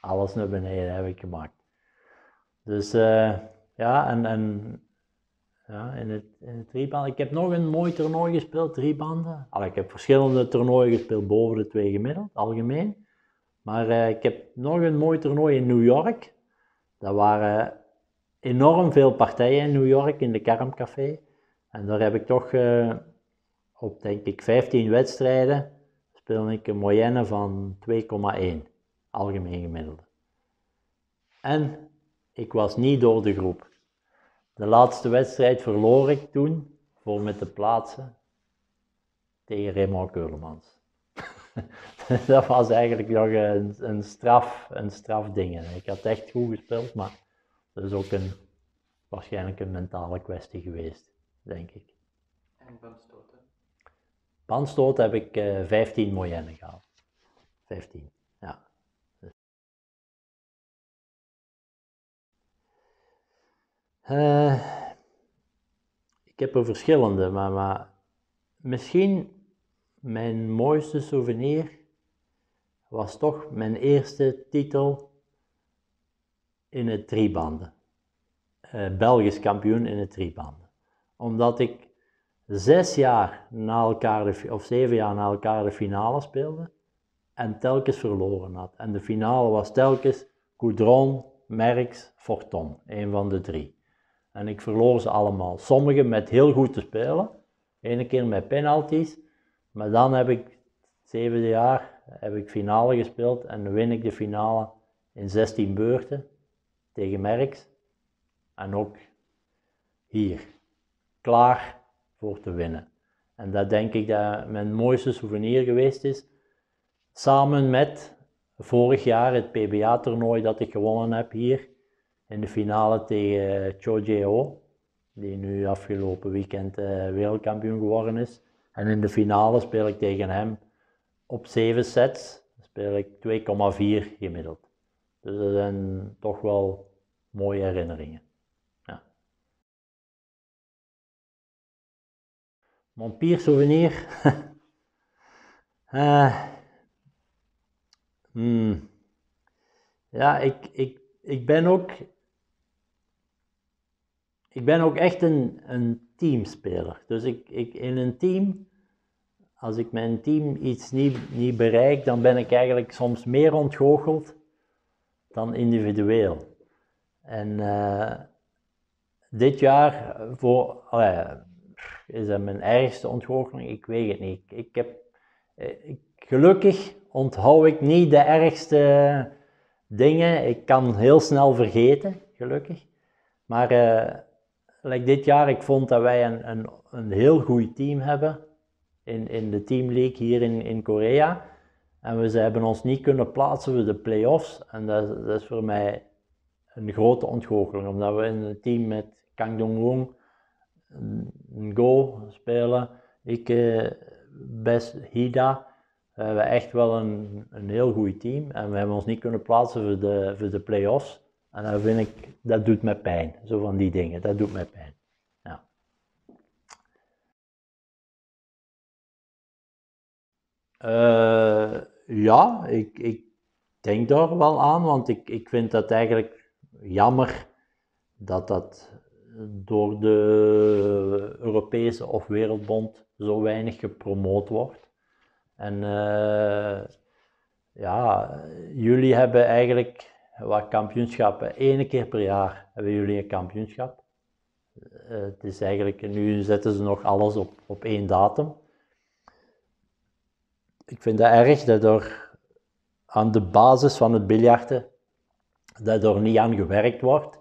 alles naar beneden heb ik gemaakt. Dus eh, ja, en, en ja, in het, in het drieband. Ik heb nog een mooi toernooi gespeeld, drie banden. Al, ik heb verschillende toernooien gespeeld boven de twee gemiddeld, algemeen. Maar eh, ik heb nog een mooi toernooi in New York. Dat waren enorm veel partijen in New York, in de Kermcafé. En daar heb ik toch... Eh, op denk ik 15 wedstrijden speelde ik een moyenne van 2,1 algemeen gemiddelde. En ik was niet door de groep. De laatste wedstrijd verloor ik toen voor met de plaatsen tegen Raymond Keulemans. dat was eigenlijk nog een, een straf, een strafding. Ik had echt goed gespeeld, maar dat is ook een, waarschijnlijk een mentale kwestie geweest, denk ik. En Handstoot heb ik uh, eh, 15 moyenne gehaald. 15, ja. Eh, ik heb er verschillende, maar, maar misschien mijn mooiste souvenir was toch mijn eerste titel in het driebanden. Eh, Belgisch kampioen in het driebanden. Omdat ik zes jaar na elkaar, de, of zeven jaar na elkaar de finale speelde en telkens verloren had. En de finale was telkens Coudron, Merks, Forton, een van de drie. En ik verloor ze allemaal. Sommige met heel goed te spelen, ene keer met penalties, maar dan heb ik zevende jaar heb ik finale gespeeld en win ik de finale in 16 beurten tegen Merks en ook hier. Klaar voor te winnen. En dat denk ik dat mijn mooiste souvenir geweest is. Samen met vorig jaar het PBA-toernooi dat ik gewonnen heb hier. In de finale tegen Cho Die nu afgelopen weekend eh, wereldkampioen geworden is. En in de finale speel ik tegen hem op 7 sets. Speel ik 2,4 gemiddeld. Dus dat zijn toch wel mooie herinneringen. Mijn souvenir. Eh, hmm. Ja, ik, ik, ik ben ook. Ik ben ook echt een, een teamspeler. Dus ik, ik, in een team, als ik mijn team iets niet, niet bereik, dan ben ik eigenlijk soms meer ontgoocheld dan individueel. En eh, dit jaar, voor, oh is dat mijn ergste ontgoocheling? Ik weet het niet. Ik, heb, eh, gelukkig onthoud ik niet de ergste dingen. Ik kan heel snel vergeten, gelukkig. Maar eh, dit jaar, ik vond dat wij een, een, een heel goed team hebben in, in de Team League hier in, in Korea. En we ze hebben ons niet kunnen plaatsen voor de play-offs. En dat, is voor mij een grote ontgoocheling, omdat we in een team met Kang dong woong een goal spelen. Ik, uh, eh, best Hida. We hebben echt wel een, een heel goed team en we hebben ons niet kunnen plaatsen voor de, voor de play-offs. En dat, vind ik, dat doet mij pijn, zo van die dingen, dat doet mij pijn. Ja. Eh, ja, ik, ik denk daar wel aan, want ik, ik vind dat eigenlijk jammer dat dat door de Europese of Wereldbond zo weinig gepromoot wordt. En eh, ja, jullie hebben eigenlijk wat kampioenschappen. Ene keer per jaar hebben jullie een kampioenschap. Eh, het is eigenlijk, nu zetten ze nog alles op, op één datum. Ik vind dat erg dat er aan de basis van het biljarten, dat er niet aan gewerkt wordt.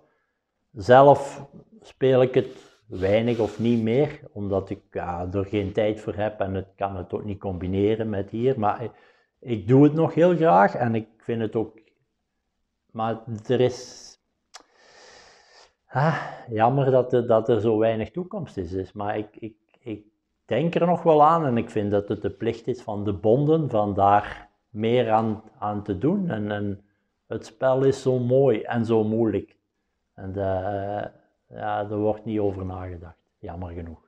Zelf speel ik het weinig of niet meer, omdat ik ja, er geen tijd voor heb en het kan het ook niet combineren met hier. Maar ik, doe het nog heel graag en ik vind het ook. Maar er is. Ah, jammer dat, er, dat er zo weinig toekomst is. Maar ik, ik, ik denk er nog wel aan en ik vind dat het de plicht is van de bonden van daar meer aan, aan te doen. En, en het spel is zo mooi en zo moeilijk. En eh, ja, daar wordt niet over nagedacht. Jammer genoeg.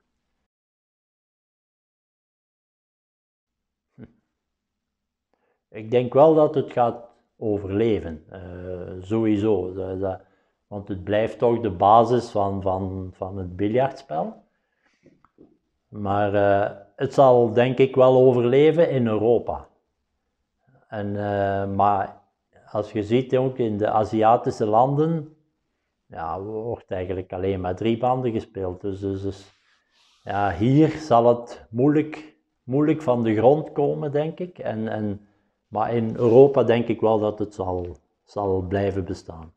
Hm. Ik denk wel dat het gaat overleven, eh, sowieso. want het blijft toch de basis van, van, van het biljartspel. Maar eh, het zal denk ik wel overleven in Europa. En, eh, maar als je ziet ook in de Aziatische landen, ja, wordt eigenlijk alleen maar drie banden gespeeld. Dus, dus, dus, ja, hier zal het moeilijk, moeilijk van de grond komen, denk ik. En, en, maar in Europa denk ik wel dat het zal, zal blijven bestaan.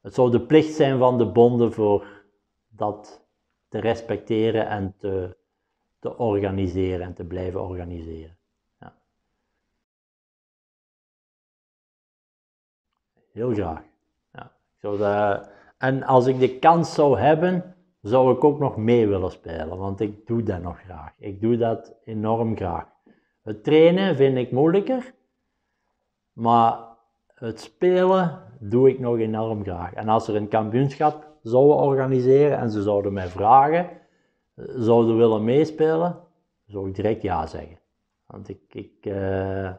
Het zou de plicht zijn van de bonden voor dat te respecteren en te, te organiseren en te blijven organiseren. Ja. Heel graag en als ik de kans zou hebben, zou ik ook nog mee willen spelen, want ik doe dat nog graag. Ik doe dat enorm graag. Het trainen vind ik moeilijker, maar het spelen doe ik nog enorm graag. En als er een kampioenschap zou organiseren en ze zouden mij vragen, zouden willen meespelen, zou ik direct ja zeggen. Want ik, ik, eh,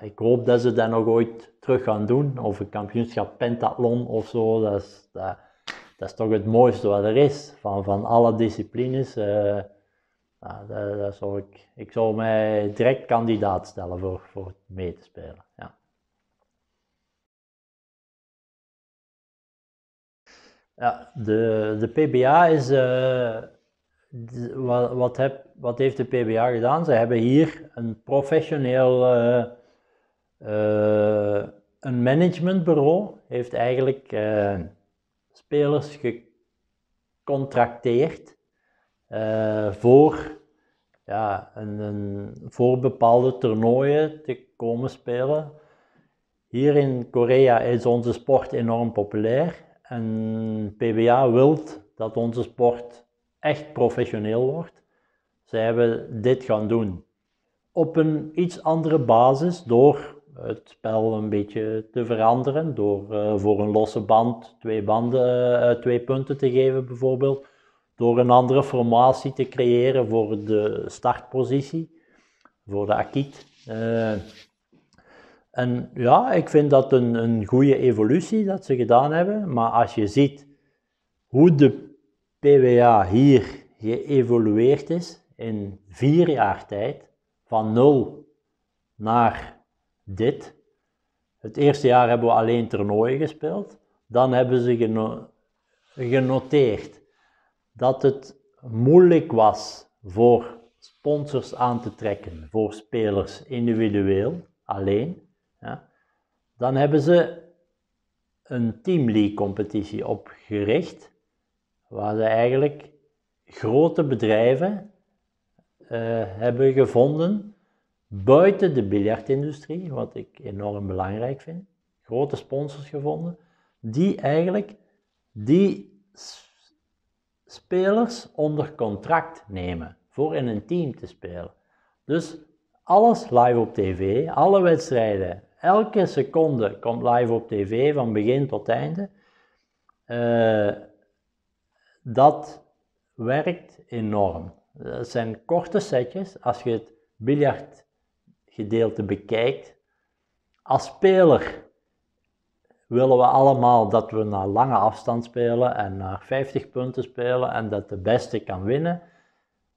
ik hoop dat ze dat nog ooit terug gaan doen. Of een kampioenschap pentathlon of zo. Dat is, dat, is toch het mooiste wat er is. Van, van alle disciplines. Eh, dat, zou ik, ik zou mij direct kandidaat stellen voor, voor mee te spelen. Ja. Ja, de, de PBA is. Eh, wat, wat, heb, wat heeft de PBA gedaan? Ze hebben hier een professioneel eh, eh, een managementbureau heeft eigenlijk eh, spelers gecontracteerd eh, voor, ja, een, een, voor bepaalde toernooien te komen spelen. Hier in Korea is onze sport enorm populair en PBA wil dat onze sport echt professioneel wordt. Zij hebben dit gaan doen. Op een iets andere basis door het spel een beetje te veranderen. Door eh, voor een losse band twee, banden, eh, eh, twee punten te geven bijvoorbeeld. Door een andere formatie te creëren voor de startpositie, voor de Akit. en ja, ik vind dat een, een goede evolutie dat ze gedaan hebben. Maar als je ziet hoe de PWA hier geëvolueerd is in vier jaar tijd, van nul naar dit. Het eerste jaar hebben we alleen toernooien gespeeld. Dan hebben ze genoteerd dat het moeilijk was voor sponsors aan te trekken, voor spelers individueel, alleen. Ja. Dan hebben ze een Team League competitie opgericht, waar ze eigenlijk grote bedrijven eh, hebben gevonden buiten de biljartindustrie, wat ik enorm belangrijk vind, grote sponsors gevonden, die eigenlijk die spelers onder contract nemen voor in een team te spelen. Dus alles live op tv, alle wedstrijden, elke seconde komt live op tv van begin tot einde. Eh, dat werkt enorm. Het zijn korte setjes. Als je het biljart gedeelte bekijkt. Als speler willen we allemaal dat we naar lange afstand spelen en naar 50 punten spelen en dat de beste kan winnen.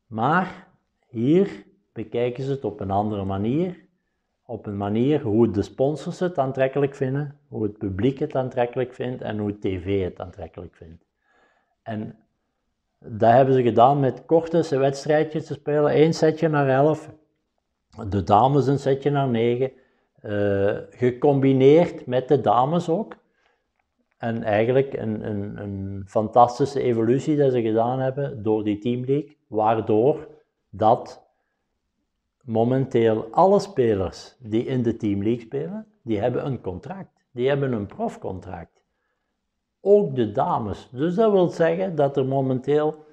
Maar hier bekijken ze het op een andere manier. Op een manier hoe de sponsors het aantrekkelijk vinden, hoe het publiek het aantrekkelijk vindt en hoe tv het aantrekkelijk vindt. En dat hebben ze gedaan met korte wedstrijdjes. te spelen één setje naar elf, de dames een setje naar 9, eh, gecombineerd met de dames ook. En eigenlijk een, een, een, fantastische evolutie dat ze gedaan hebben door die Team League, waardoor dat momenteel alle spelers die in de Team League spelen, die hebben een contract. Die hebben een profcontract. Ook de dames. Dus dat wil zeggen dat er momenteel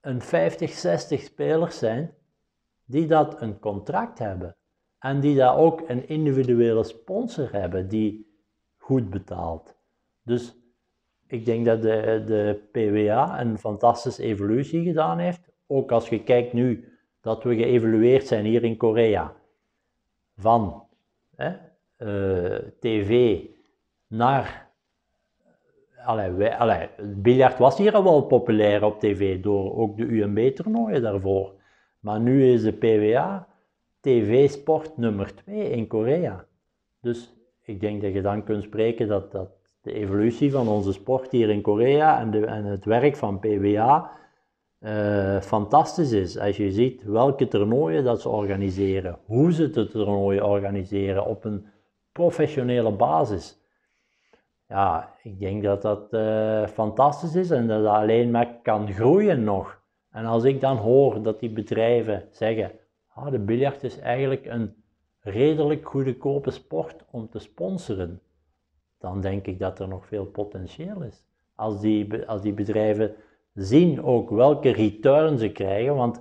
een 50, 60 spelers zijn die dat een contract hebben en die daar ook een individuele sponsor hebben die goed betaalt. Dus ik denk dat de, de PWA een fantastische evolutie gedaan heeft. Ook als je kijkt nu dat we geëvolueerd zijn hier in Korea. Van hè, eh, tv naar. Allee, wij, het biljart was hier al wel populair op tv door ook de UMB-toernooien daarvoor. Maar nu is de PWA tv-sport nummer 2 in Korea. Dus ik denk dat je dan kunt spreken dat, dat de evolutie van onze sport hier in Korea en, de, en het werk van PWA eh, fantastisch is. Als je ziet welke toernooien dat ze organiseren, hoe ze de toernooien organiseren op een professionele basis. Ja, ik denk dat dat eh, fantastisch is en dat dat alleen maar kan groeien nog. En als ik dan hoor dat die bedrijven zeggen, ah, de biljart is eigenlijk een redelijk goedkope sport om te sponsoren, dan denk ik dat er nog veel potentieel is. Als die, als die bedrijven zien ook welke return ze krijgen, want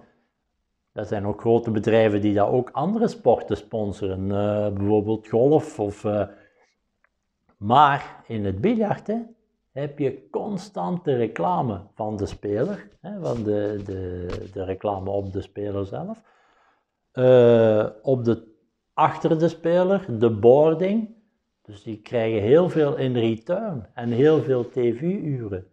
er zijn ook grote bedrijven die daar ook andere sporten sponsoren, eh, bijvoorbeeld golf of... Eh, maar in het biljart, heb je constante reclame van de speler, hè, van de, de, de reclame op de speler zelf, eh, op de, achter de speler, de boarding. Dus die krijgen heel veel in return en heel veel tv-uren.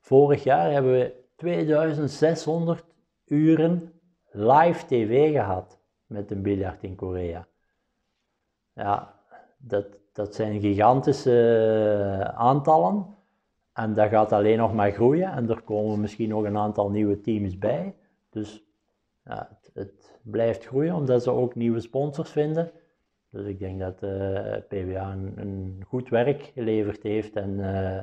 Vorig jaar hebben we 2600 uren live tv gehad met een biljart in Korea. Ja, dat, dat zijn gigantische eh, aantallen. En dat gaat alleen nog maar groeien en er komen misschien nog een aantal nieuwe teams bij. Dus ja, het, het, blijft groeien omdat ze ook nieuwe sponsors vinden. Dus ik denk dat eh, PWA een, goed werk geleverd heeft en eh,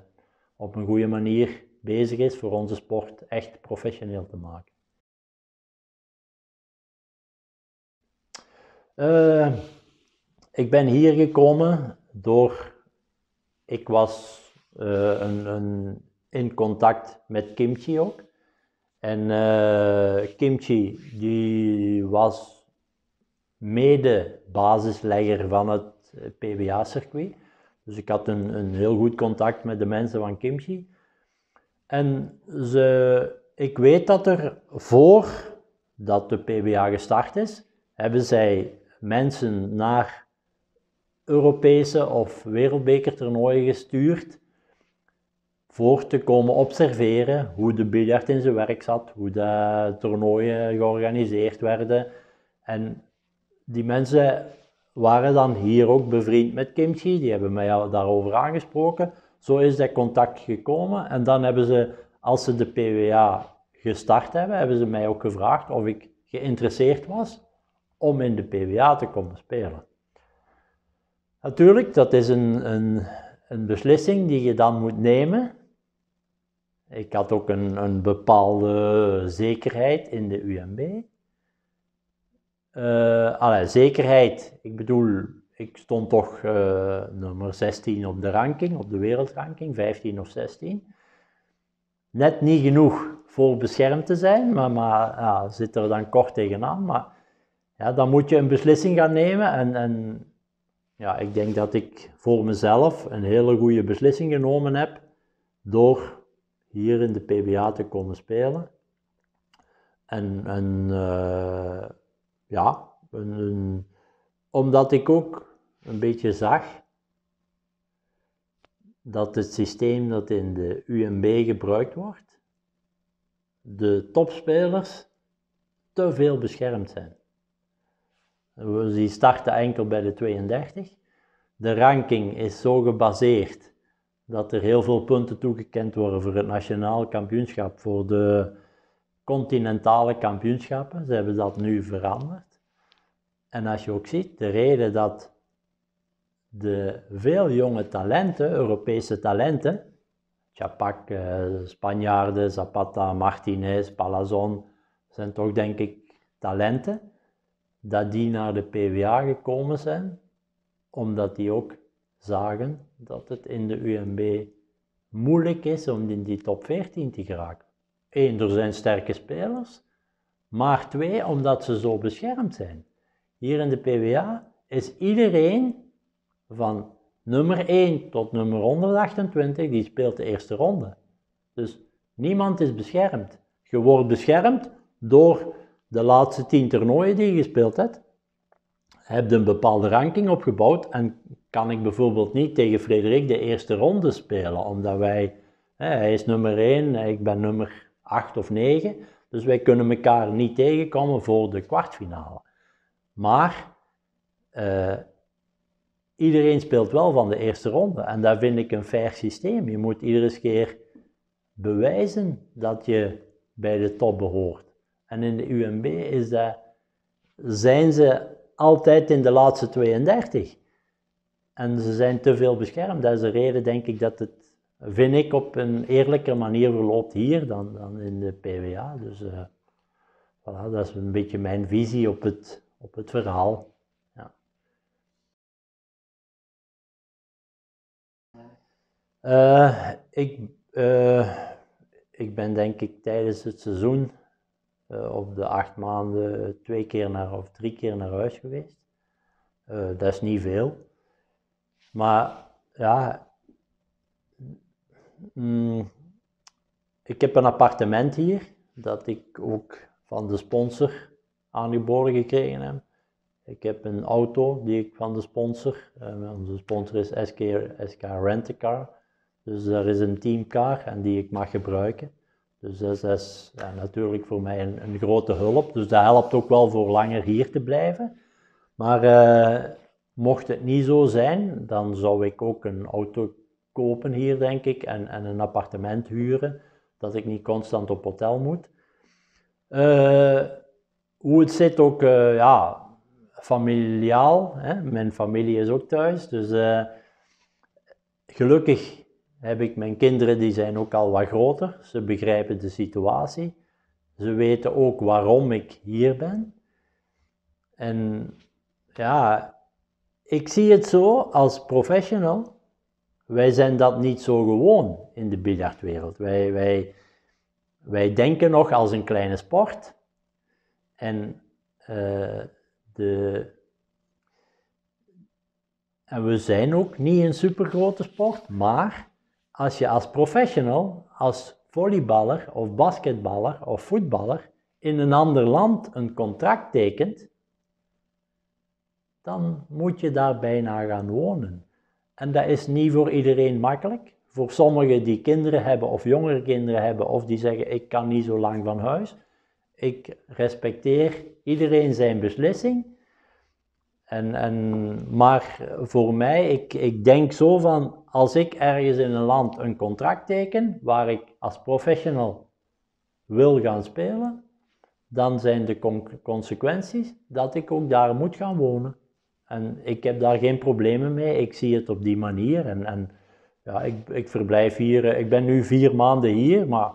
op een goede manier bezig is voor onze sport echt professioneel te maken. Eh, ik ben hier gekomen door. Ik was eh, een, een, in contact met Kimchi ook. En eh, Kimchi die was mede basislegger van het eh, PBA-circuit. Dus ik had een, een heel goed contact met de mensen van Kimchi. En ze, ik weet dat er voor dat de PBA gestart is, hebben zij mensen naar Europese of wereldbekertoernooien gestuurd voor te komen observeren hoe de biljart in zijn werk zat, hoe de toernooien georganiseerd werden. En die mensen waren dan hier ook bevriend met Kimchi, die hebben mij daarover aangesproken. Zo is dat contact gekomen en dan hebben ze, als ze de PWA gestart hebben, hebben ze mij ook gevraagd of ik geïnteresseerd was om in de PWA te komen spelen. Natuurlijk, dat is een, een, een beslissing die je dan moet nemen. Ik had ook een, een bepaalde zekerheid in de UMB. Uh, eh, zekerheid, ik bedoel, ik stond toch eh, nummer 16 op de ranking, op de wereldranking, 15 of 16. Net niet genoeg voor beschermd te zijn, maar, maar ja, zit er dan kort tegenaan. Maar ja, dan moet je een beslissing gaan nemen. En, en ja, ik denk dat ik voor mezelf een hele goede beslissing genomen heb door hier in de PBA te komen spelen. En, en eh, ja, een, omdat ik ook een beetje zag dat het systeem dat in de UMB gebruikt wordt, de topspelers te veel beschermd zijn. Dus die starten enkel bij de 32. De ranking is zo gebaseerd dat er heel veel punten toegekend worden voor het nationaal kampioenschap, voor de continentale kampioenschappen. Ze hebben dat nu veranderd. En als je ook ziet, de reden dat de veel jonge talenten, Europese talenten, Chapak, eh, Spanjaarden, Zapata, Martinez, Palazon, zijn toch denk ik talenten, dat die naar de PWA gekomen zijn, omdat die ook zagen dat het in de UMB moeilijk is om in die top 14 te geraken. Eén, door zijn sterke spelers, maar twee, omdat ze zo beschermd zijn. Hier in de PWA is iedereen van nummer 1 tot nummer 128, die speelt de eerste ronde. Dus niemand is beschermd. Je wordt beschermd door de laatste tien toernooien die je gespeeld hebt. Heb je een bepaalde ranking opgebouwd en kan ik bijvoorbeeld niet tegen Frederik de eerste ronde spelen, omdat wij, hè, hij is nummer 1, ik ben nummer 8 of 9, dus wij kunnen elkaar niet tegenkomen voor de kwartfinale. Maar eh, iedereen speelt wel van de eerste ronde en dat vind ik een fair systeem. Je moet iedere keer bewijzen dat je bij de top behoort. En in de UMB is dat, zijn ze altijd in de laatste 32. En ze zijn te veel beschermd. Dat is de reden, denk ik, dat het, vind ik, op een eerlijke manier verloopt hier dan, dan in de PWA. Dus uh, voilà, dat is een beetje mijn visie op het, op het verhaal. Ja. Eh, ik, eh, ik ben denk ik tijdens het seizoen op de acht maanden twee keer naar, of drie keer naar huis geweest. dat is niet veel. Maar ja, mm, ik heb een appartement hier dat ik ook van de sponsor aangeboden gekregen heb. Ik heb een auto die ik van de sponsor, uh, onze sponsor is SK, SK rent car Dus daar is een teamcar en die ik mag gebruiken. Dus dat is ja, natuurlijk voor mij een, grote hulp. Dus dat helpt ook wel voor langer hier te blijven. Maar eh, Mocht het niet zo zijn, dan zou ik ook een auto kopen hier, denk ik, en, en een appartement huren, dat ik niet constant op hotel moet. Eh, hoe het zit ook, eh, ja, familiaal. Hè? Mijn familie is ook thuis, dus eh, gelukkig heb ik mijn kinderen, die zijn ook al wat groter. Ze begrijpen de situatie. Ze weten ook waarom ik hier ben. En ja, ik zie het zo als professional. Wij zijn dat niet zo gewoon in de biljartwereld. Wij, wij, wij denken nog als een kleine sport. En, eh, de, en we zijn ook niet een supergrote sport, maar als je als professional, als volleyballer of basketballer of voetballer in een ander land een contract tekent, dan moet je daar bijna gaan wonen. En dat is niet voor iedereen makkelijk. Voor sommigen die kinderen hebben of jongere kinderen hebben of die zeggen ik kan niet zo lang van huis. Ik respecteer iedereen zijn beslissing. En, en, maar voor mij, ik, ik denk zo van als ik ergens in een land een contract teken waar ik als professional wil gaan spelen, dan zijn de consequenties dat ik ook daar moet gaan wonen. En ik heb daar geen problemen mee. Ik zie het op die manier. En, en ja, ik, ik verblijf hier. Eh, ik ben nu vier maanden hier, maar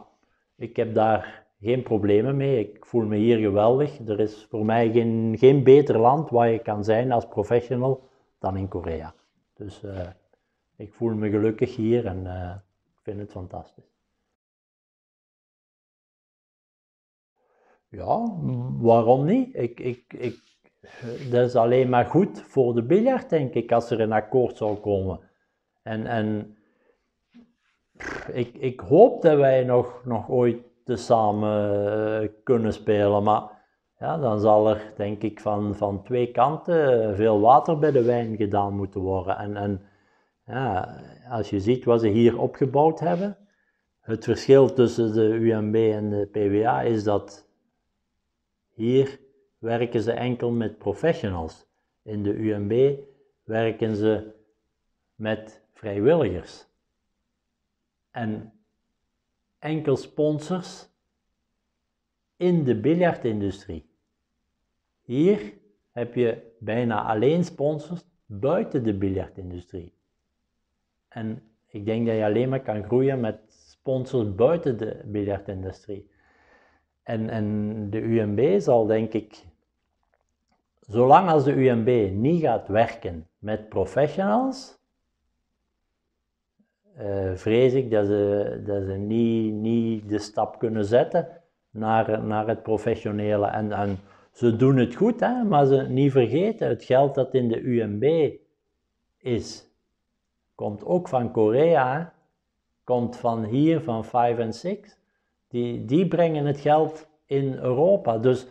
ik heb daar geen problemen mee. Ik voel me hier geweldig. Er is voor mij geen, geen beter land waar je kan zijn als professional dan in Korea. Dus eh, ik voel me gelukkig hier en eh, ik vind het fantastisch. Ja, waarom niet? Ik, ik, ik dat is alleen maar goed voor de biljart, denk ik, als er een akkoord zou komen. En, en ik, ik hoop dat wij nog, nog ooit samen eh, kunnen spelen, maar ja, dan zal er, denk ik, van, van twee kanten veel water bij de wijn gedaan moeten worden. En, en ja, als je ziet wat ze hier opgebouwd hebben, het verschil tussen de UMB en de PWA is dat hier werken ze enkel met professionals. In de UMB werken ze met vrijwilligers. En enkel sponsors in de biljartindustrie. Hier heb je bijna alleen sponsors buiten de biljartindustrie. En ik denk dat je alleen maar kan groeien met sponsors buiten de biljartindustrie. En, en de UMB zal denk ik Zolang als de UMB niet gaat werken met professionals, eh, vrees ik dat ze, dat ze niet, niet de stap kunnen zetten naar, naar het professionele. En, en ze doen het goed, hè, maar ze niet vergeten, het geld dat in de UMB is, komt ook van Korea, komt van hier, van 5 en 6. Die, die brengen het geld in Europa. Dus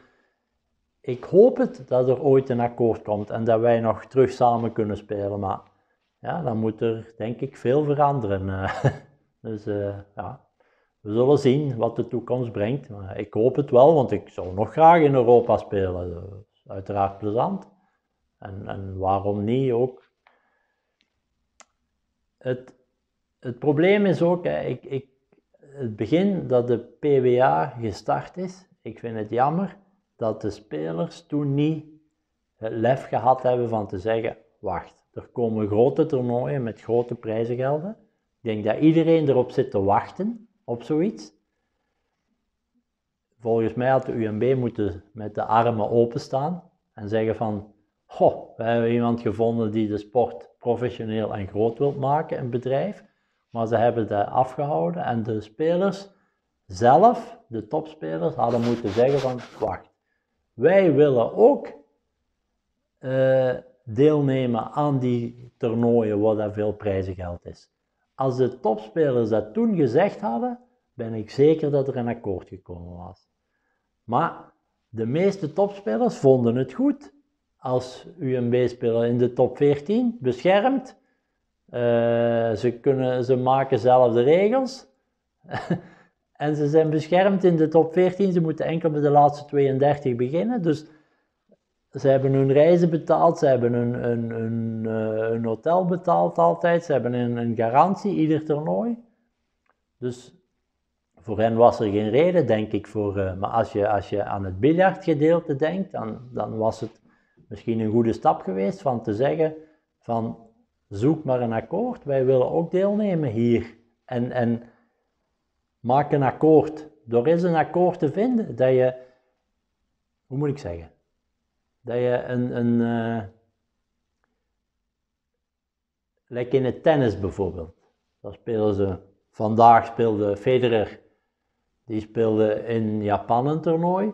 ik hoop het dat er ooit een akkoord komt en dat wij nog terug samen kunnen spelen. Maar ja, dan moet er denk ik veel veranderen. Eh. dus eh, ja, we zullen zien wat de toekomst brengt. Maar ik hoop het wel, want ik zou nog graag in Europa spelen. Dat is uiteraard plezant. En, en waarom niet ook? Het, het probleem is ook, ik, ik, het begin dat de PWA gestart is, ik vind het jammer dat de spelers toen niet het lef gehad hebben van te zeggen, wacht, er komen grote toernooien met grote prijzengelden. Ik denk dat iedereen erop zit te wachten op zoiets. Volgens mij had de UMB moeten met de armen openstaan en zeggen van, goh, we hebben iemand gevonden die de sport professioneel en groot wilt maken, een bedrijf. Maar ze hebben dat afgehouden en de spelers zelf, de topspelers, hadden moeten zeggen van, wacht, wij willen ook eh, deelnemen aan die toernooien waar dat veel prijzengeld is. Als de topspelers dat toen gezegd hadden, ben ik zeker dat er een akkoord gekomen was. Maar de meeste topspelers vonden het goed als UMB-speler in de top 14 beschermd. Eh, ze, kunnen, ze maken zelf de regels. En ze zijn beschermd in de top 14. Ze moeten enkel met de laatste 32 beginnen. Dus ze hebben hun reizen betaald, ze hebben hun, eh, hotel betaald altijd, ze hebben een, garantie ieder toernooi. Dus voor hen was er geen reden, denk ik. Voor, eh, maar als je, als je aan het biljartgedeelte denkt, dan, dan was het misschien een goede stap geweest van te zeggen van zoek maar een akkoord, wij willen ook deelnemen hier. En, en Maak een akkoord. Door is een akkoord te vinden dat je, hoe moet ik zeggen, dat je een, een uh, in het tennis bijvoorbeeld. Daar spelen ze, vandaag speelde Federer, die speelde in Japan een toernooi.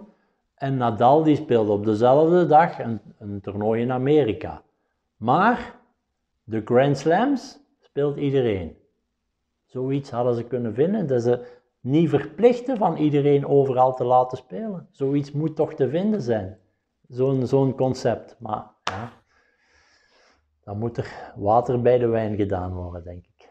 En Nadal die speelde op dezelfde dag een, een toernooi in Amerika. Maar de Grand Slams speelt iedereen. Zoiets hadden ze kunnen vinden. Dat ze niet verplichten van iedereen overal te laten spelen. Zoiets moet toch te vinden zijn. Zo'n zo'n concept. Maar ja, dan moet er water bij de wijn gedaan worden, denk ik.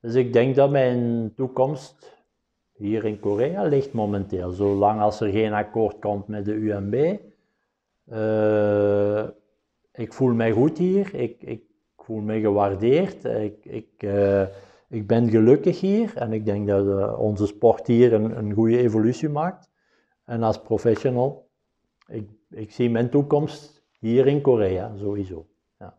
Dus ik denk dat mijn toekomst hier in Korea ligt momenteel. Zolang als er geen akkoord komt met de UMB. Eh, ik voel mij goed hier. Ik, ik, voel me gewaardeerd. Ik, ik, eh, ik ben gelukkig hier en ik denk dat eh, onze sport hier een, een goede evolutie maakt. En als professional, ik, ik zie mijn toekomst hier in Korea sowieso. Ja.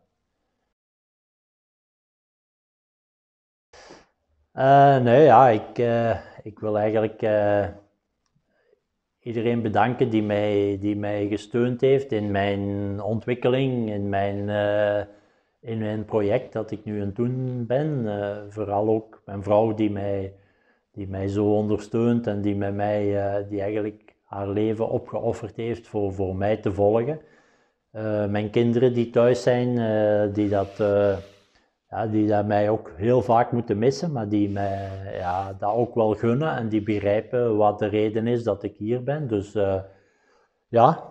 Eh, nee, ja, ik, ik wil eigenlijk iedereen bedanken die mij, die mij gesteund heeft in mijn ontwikkeling, in mijn in mijn project dat ik nu aan doen ben, eh, vooral ook mijn vrouw die mij, die mij zo ondersteunt en die met mij, eh, die eigenlijk haar leven opgeofferd heeft voor, voor mij te volgen. Eh, mijn kinderen die thuis zijn, die, dat, ja, die dat mij ook heel vaak moeten missen, maar die mij ja, dat ook wel gunnen en die begrijpen wat de reden is dat ik hier ben. Dus ja,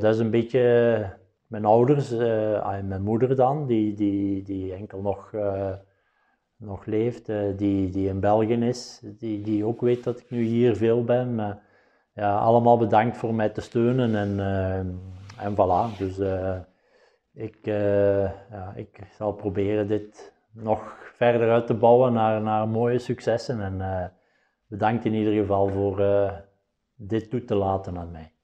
dat is een beetje mijn ouders, uh, mijn moeder dan, die, die, die enkel nog, eh, nog leeft, eh, die, die in België is, die, die ook weet dat ik nu hier veel ben. Maar, ja, allemaal bedankt voor mij te steunen en, en voilà. Dus ik, ja, ik zal proberen dit nog verder uit te bouwen naar, naar mooie successen. En bedankt in ieder geval voor dit toe te laten aan mij.